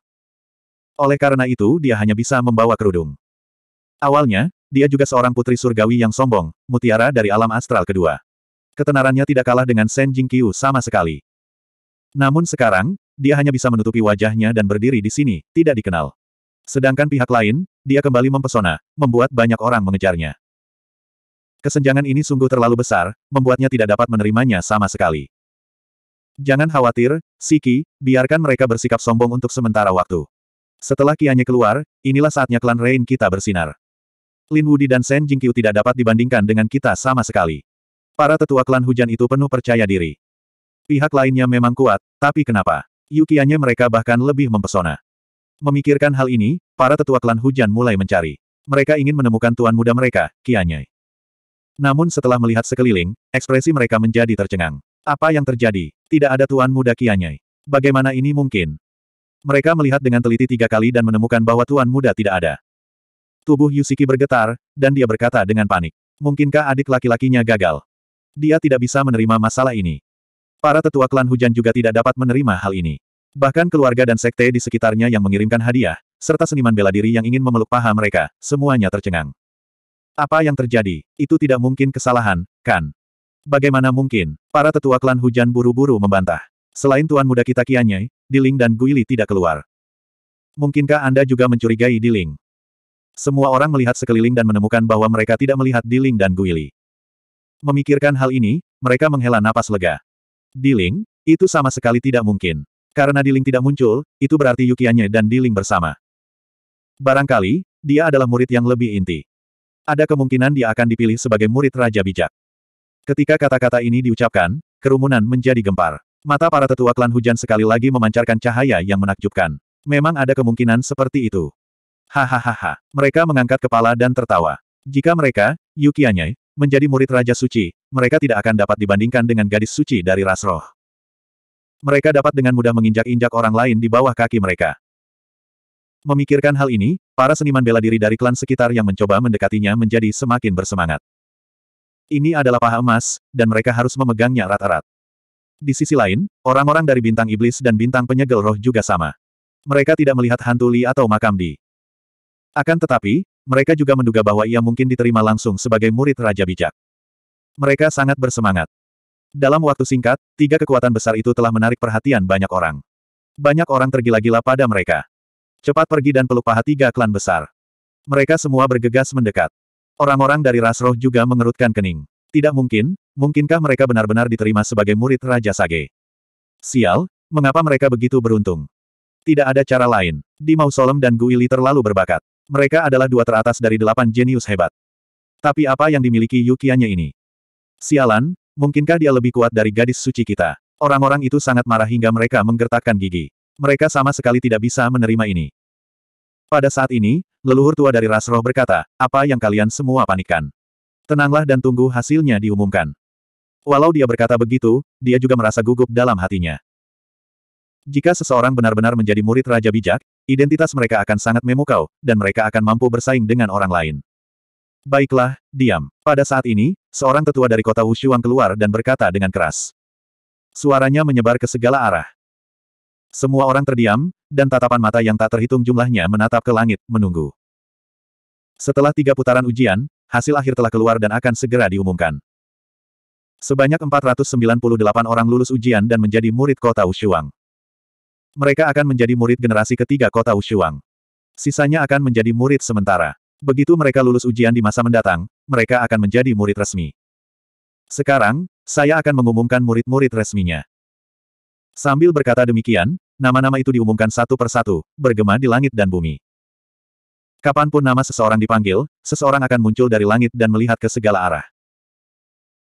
Oleh karena itu dia hanya bisa membawa kerudung. Awalnya, dia juga seorang putri surgawi yang sombong, mutiara dari alam astral kedua. Ketenarannya tidak kalah dengan Sen Jingqiu sama sekali. Namun sekarang, dia hanya bisa menutupi wajahnya dan berdiri di sini, tidak dikenal. Sedangkan pihak lain, dia kembali mempesona, membuat banyak orang mengejarnya. Kesenjangan ini sungguh terlalu besar, membuatnya tidak dapat menerimanya sama sekali. Jangan khawatir, Siki, biarkan mereka bersikap sombong untuk sementara waktu. Setelah kianya keluar, inilah saatnya klan Rain kita bersinar. Lin Wudi dan Shen Jingqiu tidak dapat dibandingkan dengan kita sama sekali. Para tetua klan hujan itu penuh percaya diri. Pihak lainnya memang kuat, tapi kenapa? Yukianya mereka bahkan lebih mempesona. Memikirkan hal ini, Para tetua klan hujan mulai mencari. Mereka ingin menemukan tuan muda mereka, Kianyai. Namun setelah melihat sekeliling, ekspresi mereka menjadi tercengang. Apa yang terjadi? Tidak ada tuan muda Kianyai. Bagaimana ini mungkin? Mereka melihat dengan teliti tiga kali dan menemukan bahwa tuan muda tidak ada. Tubuh Yusiki bergetar, dan dia berkata dengan panik. Mungkinkah adik laki-lakinya gagal? Dia tidak bisa menerima masalah ini. Para tetua klan hujan juga tidak dapat menerima hal ini. Bahkan keluarga dan sekte di sekitarnya yang mengirimkan hadiah, serta seniman bela diri yang ingin memeluk paha mereka, semuanya tercengang. Apa yang terjadi? Itu tidak mungkin kesalahan, kan? Bagaimana mungkin? Para tetua klan hujan buru-buru membantah. Selain Tuan Muda kita Kianyai, Diling dan Guili tidak keluar. Mungkinkah Anda juga mencurigai Diling? Semua orang melihat sekeliling dan menemukan bahwa mereka tidak melihat Diling dan Guili. Memikirkan hal ini, mereka menghela napas lega. Diling? Itu sama sekali tidak mungkin. Karena Diling tidak muncul, itu berarti Yukianye dan Diling bersama. Barangkali, dia adalah murid yang lebih inti. Ada kemungkinan dia akan dipilih sebagai murid Raja Bijak. Ketika kata-kata ini diucapkan, kerumunan menjadi gempar. Mata para tetua klan hujan sekali lagi memancarkan cahaya yang menakjubkan. Memang ada kemungkinan seperti itu. Hahaha. Mereka mengangkat kepala dan tertawa. Jika mereka, Yukianya, menjadi murid Raja Suci, mereka tidak akan dapat dibandingkan dengan gadis suci dari Rasroh. Mereka dapat dengan mudah menginjak-injak orang lain di bawah kaki mereka. Memikirkan hal ini, para seniman bela diri dari klan sekitar yang mencoba mendekatinya menjadi semakin bersemangat. Ini adalah paha emas, dan mereka harus memegangnya erat-erat. Di sisi lain, orang-orang dari bintang iblis dan bintang penyegel roh juga sama. Mereka tidak melihat hantu Li atau makam Di. Akan tetapi, mereka juga menduga bahwa ia mungkin diterima langsung sebagai murid Raja Bijak. Mereka sangat bersemangat. Dalam waktu singkat, tiga kekuatan besar itu telah menarik perhatian banyak orang. Banyak orang tergila-gila pada mereka. Cepat pergi dan peluk paha tiga klan besar. Mereka semua bergegas mendekat. Orang-orang dari ras roh juga mengerutkan kening. Tidak mungkin, mungkinkah mereka benar-benar diterima sebagai murid Raja Sage? Sial, mengapa mereka begitu beruntung? Tidak ada cara lain. Di Mausolem dan Guili terlalu berbakat. Mereka adalah dua teratas dari delapan jenius hebat. Tapi apa yang dimiliki Yukianya ini? Sialan, mungkinkah dia lebih kuat dari gadis suci kita? Orang-orang itu sangat marah hingga mereka menggertakkan gigi. Mereka sama sekali tidak bisa menerima ini. Pada saat ini, leluhur tua dari ras roh berkata, apa yang kalian semua panikan? Tenanglah dan tunggu hasilnya diumumkan. Walau dia berkata begitu, dia juga merasa gugup dalam hatinya. Jika seseorang benar-benar menjadi murid Raja Bijak, identitas mereka akan sangat memukau, dan mereka akan mampu bersaing dengan orang lain. Baiklah, diam. Pada saat ini, seorang tetua dari kota Wushuang keluar dan berkata dengan keras. Suaranya menyebar ke segala arah. Semua orang terdiam, dan tatapan mata yang tak terhitung jumlahnya menatap ke langit, menunggu. Setelah tiga putaran ujian, hasil akhir telah keluar dan akan segera diumumkan. Sebanyak 498 orang lulus ujian dan menjadi murid kota Ushuang. Mereka akan menjadi murid generasi ketiga kota Ushuang. Sisanya akan menjadi murid sementara. Begitu mereka lulus ujian di masa mendatang, mereka akan menjadi murid resmi. Sekarang, saya akan mengumumkan murid-murid resminya. Sambil berkata demikian, nama-nama itu diumumkan satu persatu, bergema di langit dan bumi. Kapanpun nama seseorang dipanggil, seseorang akan muncul dari langit dan melihat ke segala arah.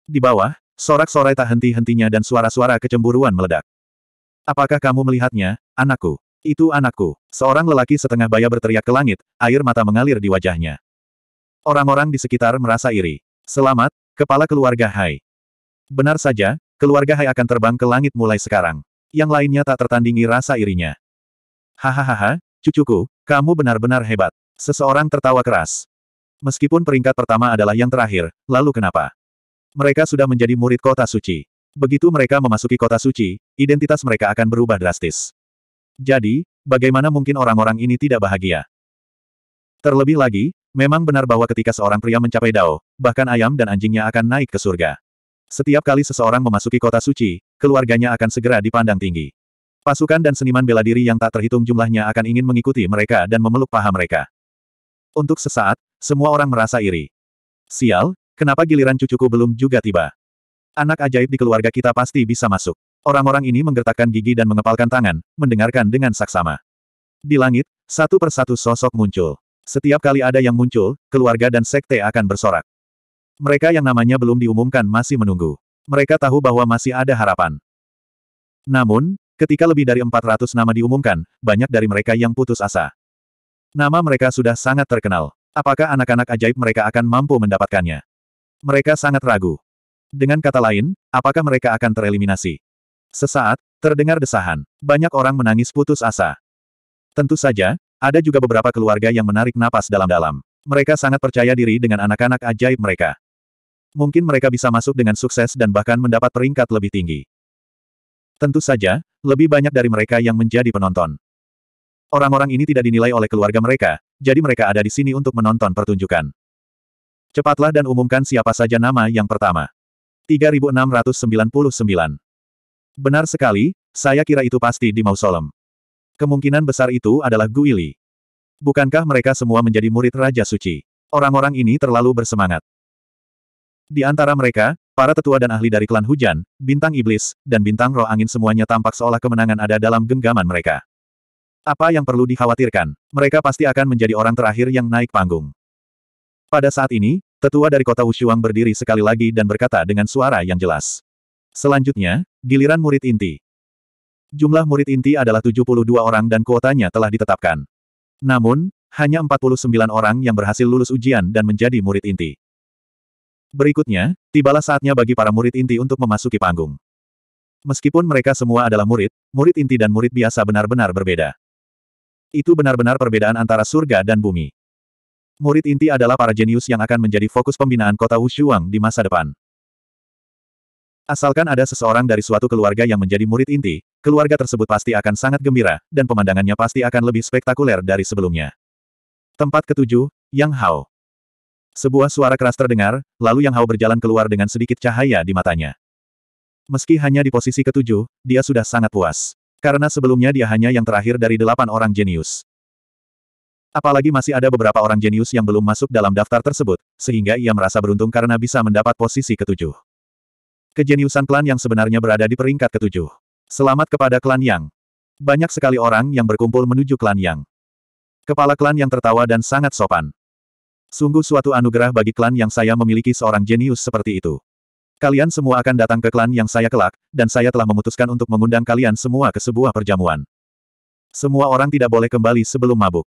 Di bawah, sorak-sorai tak henti-hentinya dan suara-suara kecemburuan meledak. Apakah kamu melihatnya, anakku? Itu anakku. Seorang lelaki setengah baya berteriak ke langit, air mata mengalir di wajahnya. Orang-orang di sekitar merasa iri. Selamat, kepala keluarga Hai. Benar saja, keluarga Hai akan terbang ke langit mulai sekarang. Yang lainnya tak tertandingi rasa irinya. Hahaha, cucuku, kamu benar-benar hebat. Seseorang tertawa keras. Meskipun peringkat pertama adalah yang terakhir, lalu kenapa? Mereka sudah menjadi murid kota suci. Begitu mereka memasuki kota suci, identitas mereka akan berubah drastis. Jadi, bagaimana mungkin orang-orang ini tidak bahagia? Terlebih lagi, memang benar bahwa ketika seorang pria mencapai dao, bahkan ayam dan anjingnya akan naik ke surga. Setiap kali seseorang memasuki kota suci, keluarganya akan segera dipandang tinggi. Pasukan dan seniman bela diri yang tak terhitung jumlahnya akan ingin mengikuti mereka dan memeluk paha mereka. Untuk sesaat, semua orang merasa iri. Sial, kenapa giliran cucuku belum juga tiba? Anak ajaib di keluarga kita pasti bisa masuk. Orang-orang ini menggertakkan gigi dan mengepalkan tangan, mendengarkan dengan saksama. Di langit, satu persatu sosok muncul. Setiap kali ada yang muncul, keluarga dan sekte akan bersorak. Mereka yang namanya belum diumumkan masih menunggu. Mereka tahu bahwa masih ada harapan. Namun, ketika lebih dari 400 nama diumumkan, banyak dari mereka yang putus asa. Nama mereka sudah sangat terkenal. Apakah anak-anak ajaib mereka akan mampu mendapatkannya? Mereka sangat ragu. Dengan kata lain, apakah mereka akan tereliminasi? Sesaat, terdengar desahan. Banyak orang menangis putus asa. Tentu saja, ada juga beberapa keluarga yang menarik napas dalam-dalam. Mereka sangat percaya diri dengan anak-anak ajaib mereka mungkin mereka bisa masuk dengan sukses dan bahkan mendapat peringkat lebih tinggi. Tentu saja, lebih banyak dari mereka yang menjadi penonton. Orang-orang ini tidak dinilai oleh keluarga mereka, jadi mereka ada di sini untuk menonton pertunjukan. Cepatlah dan umumkan siapa saja nama yang pertama. 3699. Benar sekali, saya kira itu pasti di mausolem. Kemungkinan besar itu adalah Guili. Bukankah mereka semua menjadi murid Raja Suci? Orang-orang ini terlalu bersemangat. Di antara mereka, para tetua dan ahli dari klan hujan, bintang iblis, dan bintang roh angin semuanya tampak seolah kemenangan ada dalam genggaman mereka. Apa yang perlu dikhawatirkan? Mereka pasti akan menjadi orang terakhir yang naik panggung. Pada saat ini, tetua dari kota Wushuang berdiri sekali lagi dan berkata dengan suara yang jelas. Selanjutnya, giliran murid inti. Jumlah murid inti adalah 72 orang dan kuotanya telah ditetapkan. Namun, hanya 49 orang yang berhasil lulus ujian dan menjadi murid inti. Berikutnya, tibalah saatnya bagi para murid inti untuk memasuki panggung. Meskipun mereka semua adalah murid, murid inti dan murid biasa benar-benar berbeda. Itu benar-benar perbedaan antara surga dan bumi. Murid inti adalah para jenius yang akan menjadi fokus pembinaan kota Wushuang di masa depan. Asalkan ada seseorang dari suatu keluarga yang menjadi murid inti, keluarga tersebut pasti akan sangat gembira, dan pemandangannya pasti akan lebih spektakuler dari sebelumnya. Tempat ketujuh, Yang Hao. Sebuah suara keras terdengar, lalu Yang Hao berjalan keluar dengan sedikit cahaya di matanya. Meski hanya di posisi ketujuh, dia sudah sangat puas. Karena sebelumnya dia hanya yang terakhir dari delapan orang jenius. Apalagi masih ada beberapa orang jenius yang belum masuk dalam daftar tersebut, sehingga ia merasa beruntung karena bisa mendapat posisi ketujuh. Kejeniusan klan yang sebenarnya berada di peringkat ketujuh. Selamat kepada klan Yang. Banyak sekali orang yang berkumpul menuju klan Yang. Kepala klan yang tertawa dan sangat sopan. Sungguh suatu anugerah bagi klan yang saya memiliki seorang jenius seperti itu. Kalian semua akan datang ke klan yang saya kelak, dan saya telah memutuskan untuk mengundang kalian semua ke sebuah perjamuan. Semua orang tidak boleh kembali sebelum mabuk.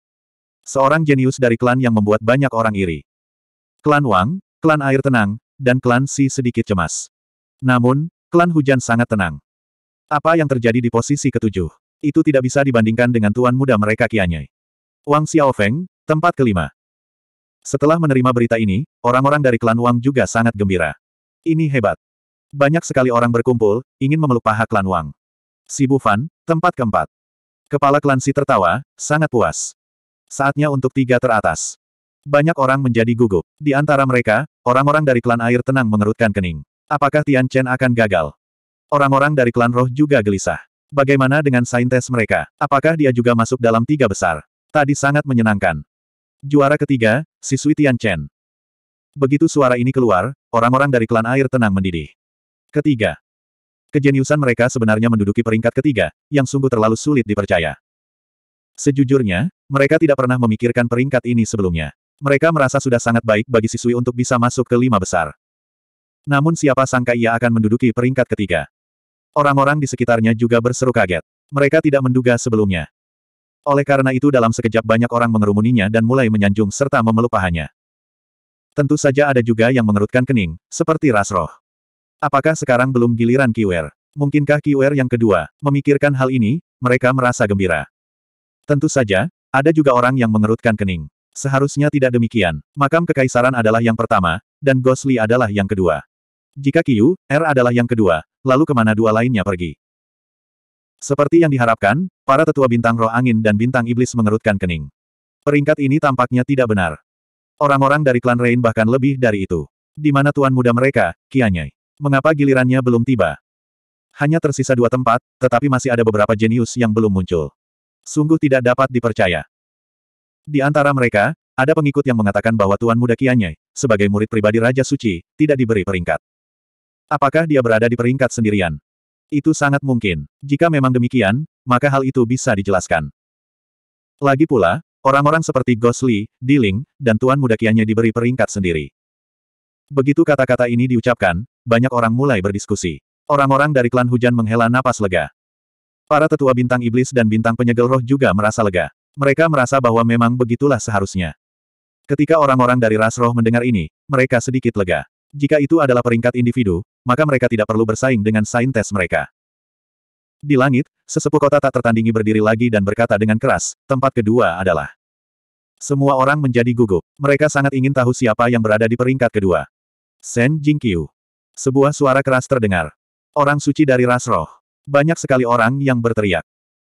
Seorang jenius dari klan yang membuat banyak orang iri. Klan Wang, klan Air Tenang, dan klan Si sedikit cemas. Namun, klan Hujan sangat tenang. Apa yang terjadi di posisi ketujuh? Itu tidak bisa dibandingkan dengan tuan muda mereka Kianyai. Wang Xiaofeng, tempat kelima. Setelah menerima berita ini, orang-orang dari klan Wang juga sangat gembira. Ini hebat. Banyak sekali orang berkumpul, ingin memeluk paha klan Wang. Si Bufan, tempat keempat. Kepala klan Si tertawa, sangat puas. Saatnya untuk tiga teratas. Banyak orang menjadi gugup. Di antara mereka, orang-orang dari klan air tenang mengerutkan kening. Apakah Tian Chen akan gagal? Orang-orang dari klan roh juga gelisah. Bagaimana dengan saintes mereka? Apakah dia juga masuk dalam tiga besar? Tadi sangat menyenangkan. Juara ketiga, Tian Chen. Begitu suara ini keluar, orang-orang dari klan air tenang mendidih. Ketiga. Kejeniusan mereka sebenarnya menduduki peringkat ketiga, yang sungguh terlalu sulit dipercaya. Sejujurnya, mereka tidak pernah memikirkan peringkat ini sebelumnya. Mereka merasa sudah sangat baik bagi Sui untuk bisa masuk ke lima besar. Namun siapa sangka ia akan menduduki peringkat ketiga. Orang-orang di sekitarnya juga berseru kaget. Mereka tidak menduga sebelumnya. Oleh karena itu dalam sekejap banyak orang mengerumuninya dan mulai menyanjung serta memeluk pahanya. Tentu saja ada juga yang mengerutkan kening, seperti Rasroh. Apakah sekarang belum giliran Kiwer? Mungkinkah Kiwer yang kedua? Memikirkan hal ini, mereka merasa gembira. Tentu saja, ada juga orang yang mengerutkan kening. Seharusnya tidak demikian. Makam kekaisaran adalah yang pertama, dan Gosli adalah yang kedua. Jika Kiyu, R er adalah yang kedua, lalu kemana dua lainnya pergi? Seperti yang diharapkan, para tetua bintang roh angin dan bintang iblis mengerutkan kening. Peringkat ini tampaknya tidak benar. Orang-orang dari klan Rain bahkan lebih dari itu. Di mana tuan muda mereka, Kianyai? Mengapa gilirannya belum tiba? Hanya tersisa dua tempat, tetapi masih ada beberapa jenius yang belum muncul. Sungguh tidak dapat dipercaya. Di antara mereka, ada pengikut yang mengatakan bahwa Tuan Muda Kianyai, sebagai murid pribadi Raja Suci, tidak diberi peringkat. Apakah dia berada di peringkat sendirian? Itu sangat mungkin. Jika memang demikian, maka hal itu bisa dijelaskan. Lagi pula, orang-orang seperti Gosli, Diling, dan Tuan Muda Kianya diberi peringkat sendiri. Begitu kata-kata ini diucapkan, banyak orang mulai berdiskusi. Orang-orang dari klan hujan menghela napas lega. Para tetua bintang iblis dan bintang penyegel roh juga merasa lega. Mereka merasa bahwa memang begitulah seharusnya. Ketika orang-orang dari ras roh mendengar ini, mereka sedikit lega. Jika itu adalah peringkat individu, maka mereka tidak perlu bersaing dengan saintes mereka. Di langit, sesepuh kota tak tertandingi berdiri lagi dan berkata dengan keras, tempat kedua adalah. Semua orang menjadi gugup. Mereka sangat ingin tahu siapa yang berada di peringkat kedua. Sen Jingqiu. Sebuah suara keras terdengar. Orang suci dari ras roh. Banyak sekali orang yang berteriak.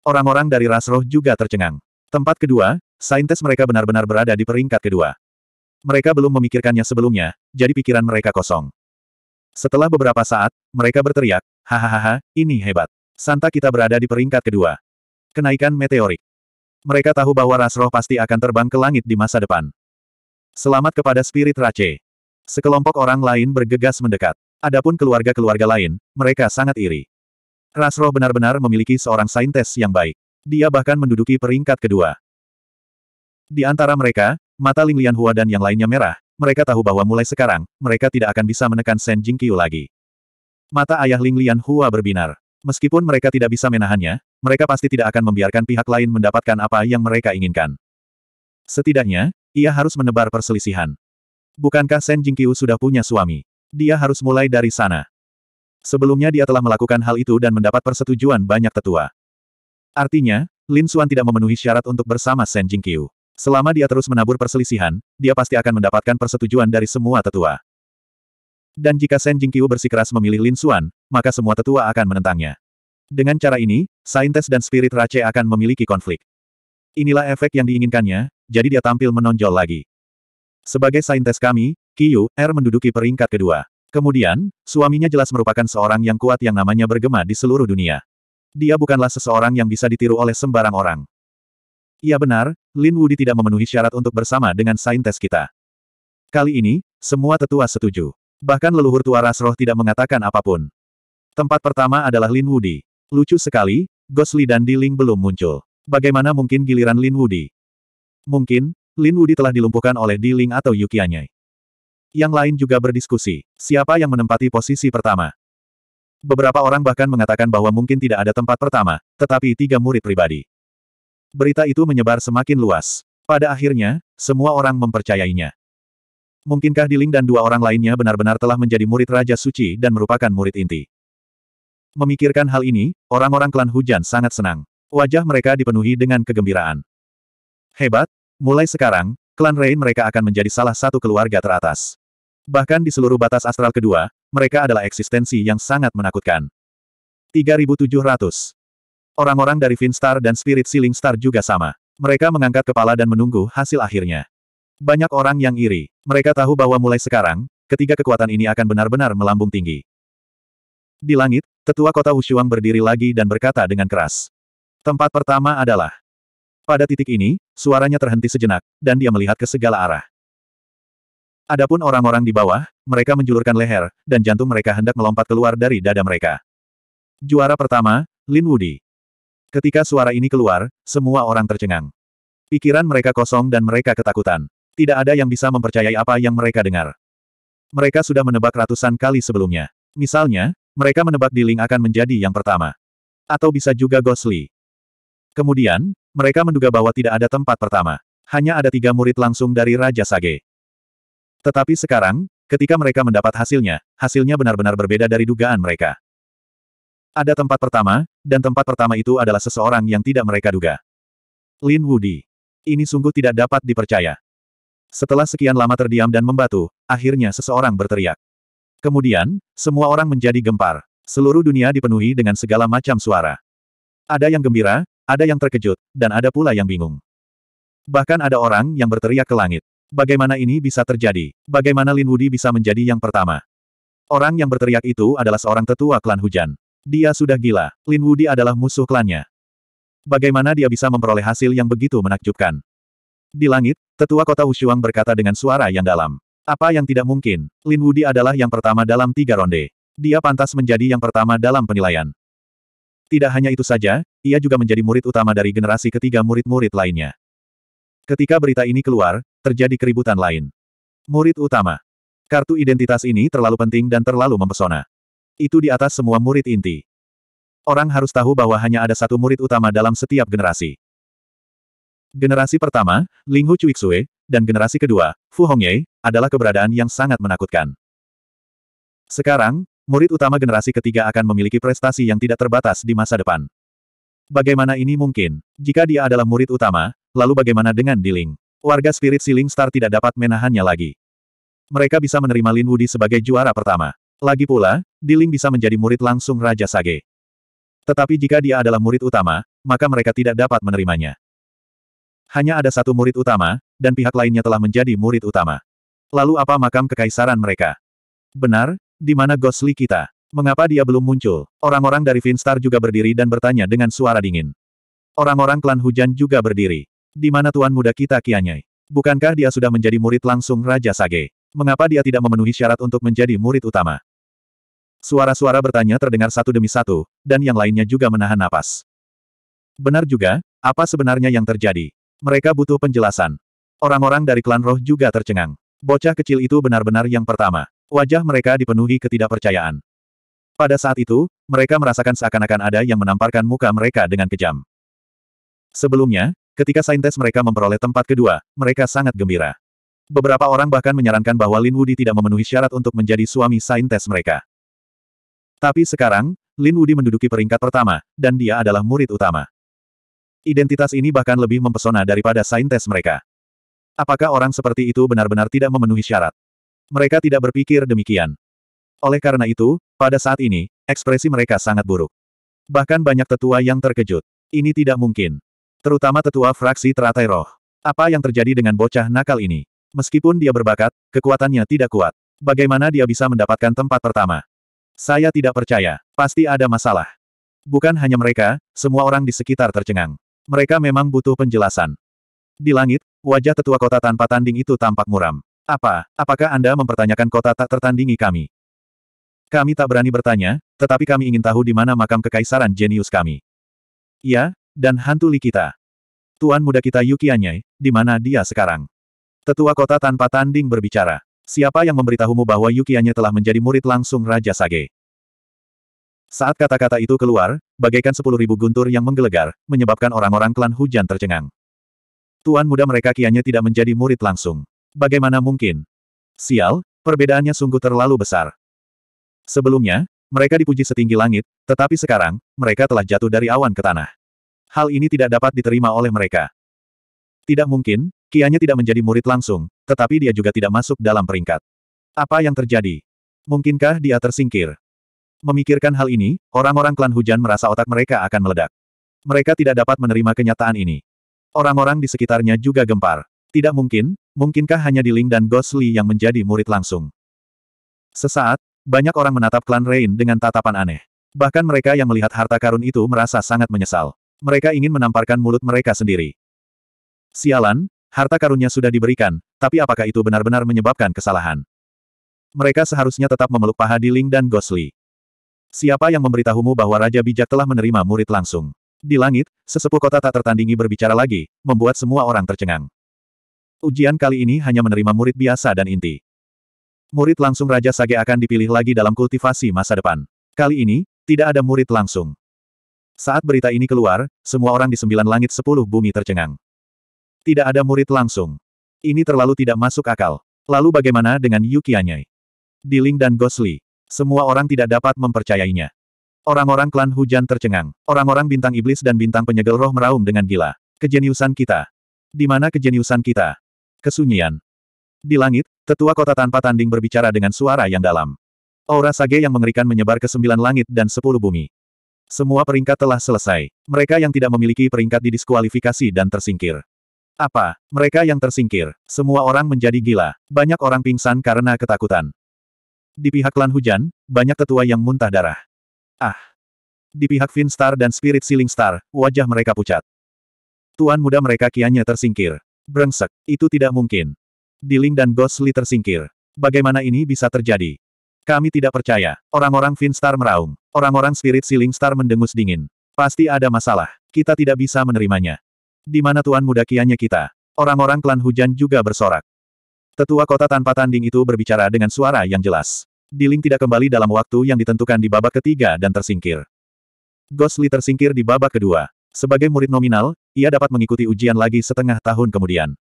Orang-orang dari ras roh juga tercengang. Tempat kedua, saintes mereka benar-benar berada di peringkat kedua. Mereka belum memikirkannya sebelumnya, jadi pikiran mereka kosong. Setelah beberapa saat, mereka berteriak, hahaha, ini hebat. Santa kita berada di peringkat kedua. Kenaikan meteorik. Mereka tahu bahwa ras pasti akan terbang ke langit di masa depan. Selamat kepada spirit Rache. Sekelompok orang lain bergegas mendekat. Adapun keluarga-keluarga lain, mereka sangat iri. Ras benar-benar memiliki seorang saintes yang baik. Dia bahkan menduduki peringkat kedua. Di antara mereka, mata Ling Lian Hua dan yang lainnya merah, mereka tahu bahwa mulai sekarang, mereka tidak akan bisa menekan Shen Jingqiu lagi. Mata ayah Ling Lian Hua berbinar. Meskipun mereka tidak bisa menahannya, mereka pasti tidak akan membiarkan pihak lain mendapatkan apa yang mereka inginkan. Setidaknya, ia harus menebar perselisihan. Bukankah Shen Jingqiu sudah punya suami? Dia harus mulai dari sana. Sebelumnya dia telah melakukan hal itu dan mendapat persetujuan banyak tetua. Artinya, Lin Suan tidak memenuhi syarat untuk bersama Shen Jingqiu. Selama dia terus menabur perselisihan, dia pasti akan mendapatkan persetujuan dari semua tetua. Dan jika Shen Jingqiu bersikeras memilih Lin Xuan, maka semua tetua akan menentangnya. Dengan cara ini, saintes dan spirit Rache akan memiliki konflik. Inilah efek yang diinginkannya, jadi dia tampil menonjol lagi. Sebagai saintes kami, Qiu, Er menduduki peringkat kedua. Kemudian, suaminya jelas merupakan seorang yang kuat yang namanya bergema di seluruh dunia. Dia bukanlah seseorang yang bisa ditiru oleh sembarang orang. Iya benar, Lin Wudi tidak memenuhi syarat untuk bersama dengan saintes kita. Kali ini, semua tetua setuju. Bahkan leluhur tua rasroh tidak mengatakan apapun. Tempat pertama adalah Lin Wudi. Lucu sekali, Gosli dan Diling belum muncul. Bagaimana mungkin giliran Lin Wudi? Mungkin, Lin Wudi telah dilumpuhkan oleh Diling atau Yukianye. Yang lain juga berdiskusi, siapa yang menempati posisi pertama. Beberapa orang bahkan mengatakan bahwa mungkin tidak ada tempat pertama, tetapi tiga murid pribadi berita itu menyebar semakin luas. Pada akhirnya, semua orang mempercayainya. Mungkinkah Diling dan dua orang lainnya benar-benar telah menjadi murid Raja Suci dan merupakan murid inti? Memikirkan hal ini, orang-orang klan hujan sangat senang. Wajah mereka dipenuhi dengan kegembiraan. Hebat, mulai sekarang, klan Rain mereka akan menjadi salah satu keluarga teratas. Bahkan di seluruh batas astral kedua, mereka adalah eksistensi yang sangat menakutkan. 3700 Orang-orang dari Finstar dan Spirit Ceiling Star juga sama. Mereka mengangkat kepala dan menunggu hasil akhirnya. Banyak orang yang iri. Mereka tahu bahwa mulai sekarang, ketiga kekuatan ini akan benar-benar melambung tinggi. Di langit, tetua kota Wushuang berdiri lagi dan berkata dengan keras. Tempat pertama adalah. Pada titik ini, suaranya terhenti sejenak, dan dia melihat ke segala arah. Adapun orang-orang di bawah, mereka menjulurkan leher, dan jantung mereka hendak melompat keluar dari dada mereka. Juara pertama, Lin Wudi. Ketika suara ini keluar, semua orang tercengang. Pikiran mereka kosong dan mereka ketakutan. Tidak ada yang bisa mempercayai apa yang mereka dengar. Mereka sudah menebak ratusan kali sebelumnya. Misalnya, mereka menebak Diling akan menjadi yang pertama. Atau bisa juga Gosli. Kemudian, mereka menduga bahwa tidak ada tempat pertama. Hanya ada tiga murid langsung dari Raja Sage. Tetapi sekarang, ketika mereka mendapat hasilnya, hasilnya benar-benar berbeda dari dugaan mereka. Ada tempat pertama, dan tempat pertama itu adalah seseorang yang tidak mereka duga. Lin Wudi. Ini sungguh tidak dapat dipercaya. Setelah sekian lama terdiam dan membatu, akhirnya seseorang berteriak. Kemudian, semua orang menjadi gempar. Seluruh dunia dipenuhi dengan segala macam suara. Ada yang gembira, ada yang terkejut, dan ada pula yang bingung. Bahkan ada orang yang berteriak ke langit. Bagaimana ini bisa terjadi? Bagaimana Lin Wudi bisa menjadi yang pertama? Orang yang berteriak itu adalah seorang tetua klan hujan. Dia sudah gila, Lin Wudi adalah musuh klannya. Bagaimana dia bisa memperoleh hasil yang begitu menakjubkan? Di langit, tetua kota Wushuang berkata dengan suara yang dalam. Apa yang tidak mungkin, Lin Wudi adalah yang pertama dalam tiga ronde. Dia pantas menjadi yang pertama dalam penilaian. Tidak hanya itu saja, ia juga menjadi murid utama dari generasi ketiga murid-murid lainnya. Ketika berita ini keluar, terjadi keributan lain. Murid utama. Kartu identitas ini terlalu penting dan terlalu mempesona. Itu di atas semua murid inti. Orang harus tahu bahwa hanya ada satu murid utama dalam setiap generasi. Generasi pertama, Linghu Hu Cuixue, dan generasi kedua, Fu Hongye, adalah keberadaan yang sangat menakutkan. Sekarang, murid utama generasi ketiga akan memiliki prestasi yang tidak terbatas di masa depan. Bagaimana ini mungkin? Jika dia adalah murid utama, lalu bagaimana dengan Di Ling? Warga spirit Ling Star tidak dapat menahannya lagi. Mereka bisa menerima Lin Wudi sebagai juara pertama. Lagi pula, Diling bisa menjadi murid langsung Raja Sage. Tetapi jika dia adalah murid utama, maka mereka tidak dapat menerimanya. Hanya ada satu murid utama, dan pihak lainnya telah menjadi murid utama. Lalu apa makam kekaisaran mereka? Benar, di mana Gosli kita? Mengapa dia belum muncul? Orang-orang dari Finstar juga berdiri dan bertanya dengan suara dingin. Orang-orang klan hujan juga berdiri. Di mana tuan muda kita Kianyai? Bukankah dia sudah menjadi murid langsung Raja Sage? Mengapa dia tidak memenuhi syarat untuk menjadi murid utama? Suara-suara bertanya terdengar satu demi satu, dan yang lainnya juga menahan napas. Benar juga, apa sebenarnya yang terjadi? Mereka butuh penjelasan. Orang-orang dari klan roh juga tercengang. Bocah kecil itu benar-benar yang pertama. Wajah mereka dipenuhi ketidakpercayaan. Pada saat itu, mereka merasakan seakan-akan ada yang menamparkan muka mereka dengan kejam. Sebelumnya, ketika saintes mereka memperoleh tempat kedua, mereka sangat gembira. Beberapa orang bahkan menyarankan bahwa Lin Wudi tidak memenuhi syarat untuk menjadi suami saintes mereka. Tapi sekarang, Lin Wudi menduduki peringkat pertama, dan dia adalah murid utama. Identitas ini bahkan lebih mempesona daripada saintes mereka. Apakah orang seperti itu benar-benar tidak memenuhi syarat? Mereka tidak berpikir demikian. Oleh karena itu, pada saat ini, ekspresi mereka sangat buruk. Bahkan banyak tetua yang terkejut. Ini tidak mungkin. Terutama tetua fraksi teratai roh. Apa yang terjadi dengan bocah nakal ini? Meskipun dia berbakat, kekuatannya tidak kuat. Bagaimana dia bisa mendapatkan tempat pertama? Saya tidak percaya. Pasti ada masalah. Bukan hanya mereka, semua orang di sekitar tercengang. Mereka memang butuh penjelasan. Di langit, wajah tetua kota tanpa tanding itu tampak muram. Apa, apakah Anda mempertanyakan kota tak tertandingi kami? Kami tak berani bertanya, tetapi kami ingin tahu di mana makam kekaisaran jenius kami. Ya, dan hantu Li kita. Tuan muda kita Yuki Anyai, di mana dia sekarang? Tetua kota tanpa tanding berbicara. Siapa yang memberitahumu bahwa Yukianya telah menjadi murid langsung Raja Sage? Saat kata-kata itu keluar, bagaikan sepuluh ribu guntur yang menggelegar, menyebabkan orang-orang klan hujan tercengang. Tuan muda mereka kianya tidak menjadi murid langsung. Bagaimana mungkin? Sial, perbedaannya sungguh terlalu besar. Sebelumnya, mereka dipuji setinggi langit, tetapi sekarang, mereka telah jatuh dari awan ke tanah. Hal ini tidak dapat diterima oleh mereka. Tidak mungkin, Kianya tidak menjadi murid langsung, tetapi dia juga tidak masuk dalam peringkat. Apa yang terjadi? Mungkinkah dia tersingkir? Memikirkan hal ini, orang-orang klan hujan merasa otak mereka akan meledak. Mereka tidak dapat menerima kenyataan ini. Orang-orang di sekitarnya juga gempar. Tidak mungkin, mungkinkah hanya di Ling dan Gosli yang menjadi murid langsung? Sesaat, banyak orang menatap klan Rain dengan tatapan aneh. Bahkan mereka yang melihat harta karun itu merasa sangat menyesal. Mereka ingin menamparkan mulut mereka sendiri. Sialan, harta karunnya sudah diberikan, tapi apakah itu benar-benar menyebabkan kesalahan? Mereka seharusnya tetap memeluk paha Ling dan Gosli. Siapa yang memberitahumu bahwa Raja Bijak telah menerima murid langsung? Di langit, sesepuh kota tak tertandingi berbicara lagi, membuat semua orang tercengang. Ujian kali ini hanya menerima murid biasa dan inti. Murid langsung Raja Sage akan dipilih lagi dalam kultivasi masa depan. Kali ini, tidak ada murid langsung. Saat berita ini keluar, semua orang di sembilan langit sepuluh bumi tercengang. Tidak ada murid langsung. Ini terlalu tidak masuk akal. Lalu bagaimana dengan Yukianyai? Diling dan Gosli. Semua orang tidak dapat mempercayainya. Orang-orang klan hujan tercengang. Orang-orang bintang iblis dan bintang penyegel roh meraung dengan gila. Kejeniusan kita. Di mana kejeniusan kita? Kesunyian. Di langit, tetua kota tanpa tanding berbicara dengan suara yang dalam. Aura sage yang mengerikan menyebar ke sembilan langit dan sepuluh bumi. Semua peringkat telah selesai. Mereka yang tidak memiliki peringkat didiskualifikasi dan tersingkir. Apa? Mereka yang tersingkir. Semua orang menjadi gila. Banyak orang pingsan karena ketakutan. Di pihak klan hujan, banyak tetua yang muntah darah. Ah! Di pihak Finstar dan Spirit Ceiling Star, wajah mereka pucat. Tuan muda mereka kiannya tersingkir. Brengsek, itu tidak mungkin. Diling dan Ghostly tersingkir. Bagaimana ini bisa terjadi? Kami tidak percaya. Orang-orang Finstar meraung. Orang-orang Spirit Ceiling Star mendengus dingin. Pasti ada masalah. Kita tidak bisa menerimanya. Di mana tuan muda kianya kita? Orang-orang klan hujan juga bersorak. Tetua kota tanpa tanding itu berbicara dengan suara yang jelas. Diling tidak kembali dalam waktu yang ditentukan di babak ketiga dan tersingkir. Gosli tersingkir di babak kedua. Sebagai murid nominal, ia dapat mengikuti ujian lagi setengah tahun kemudian.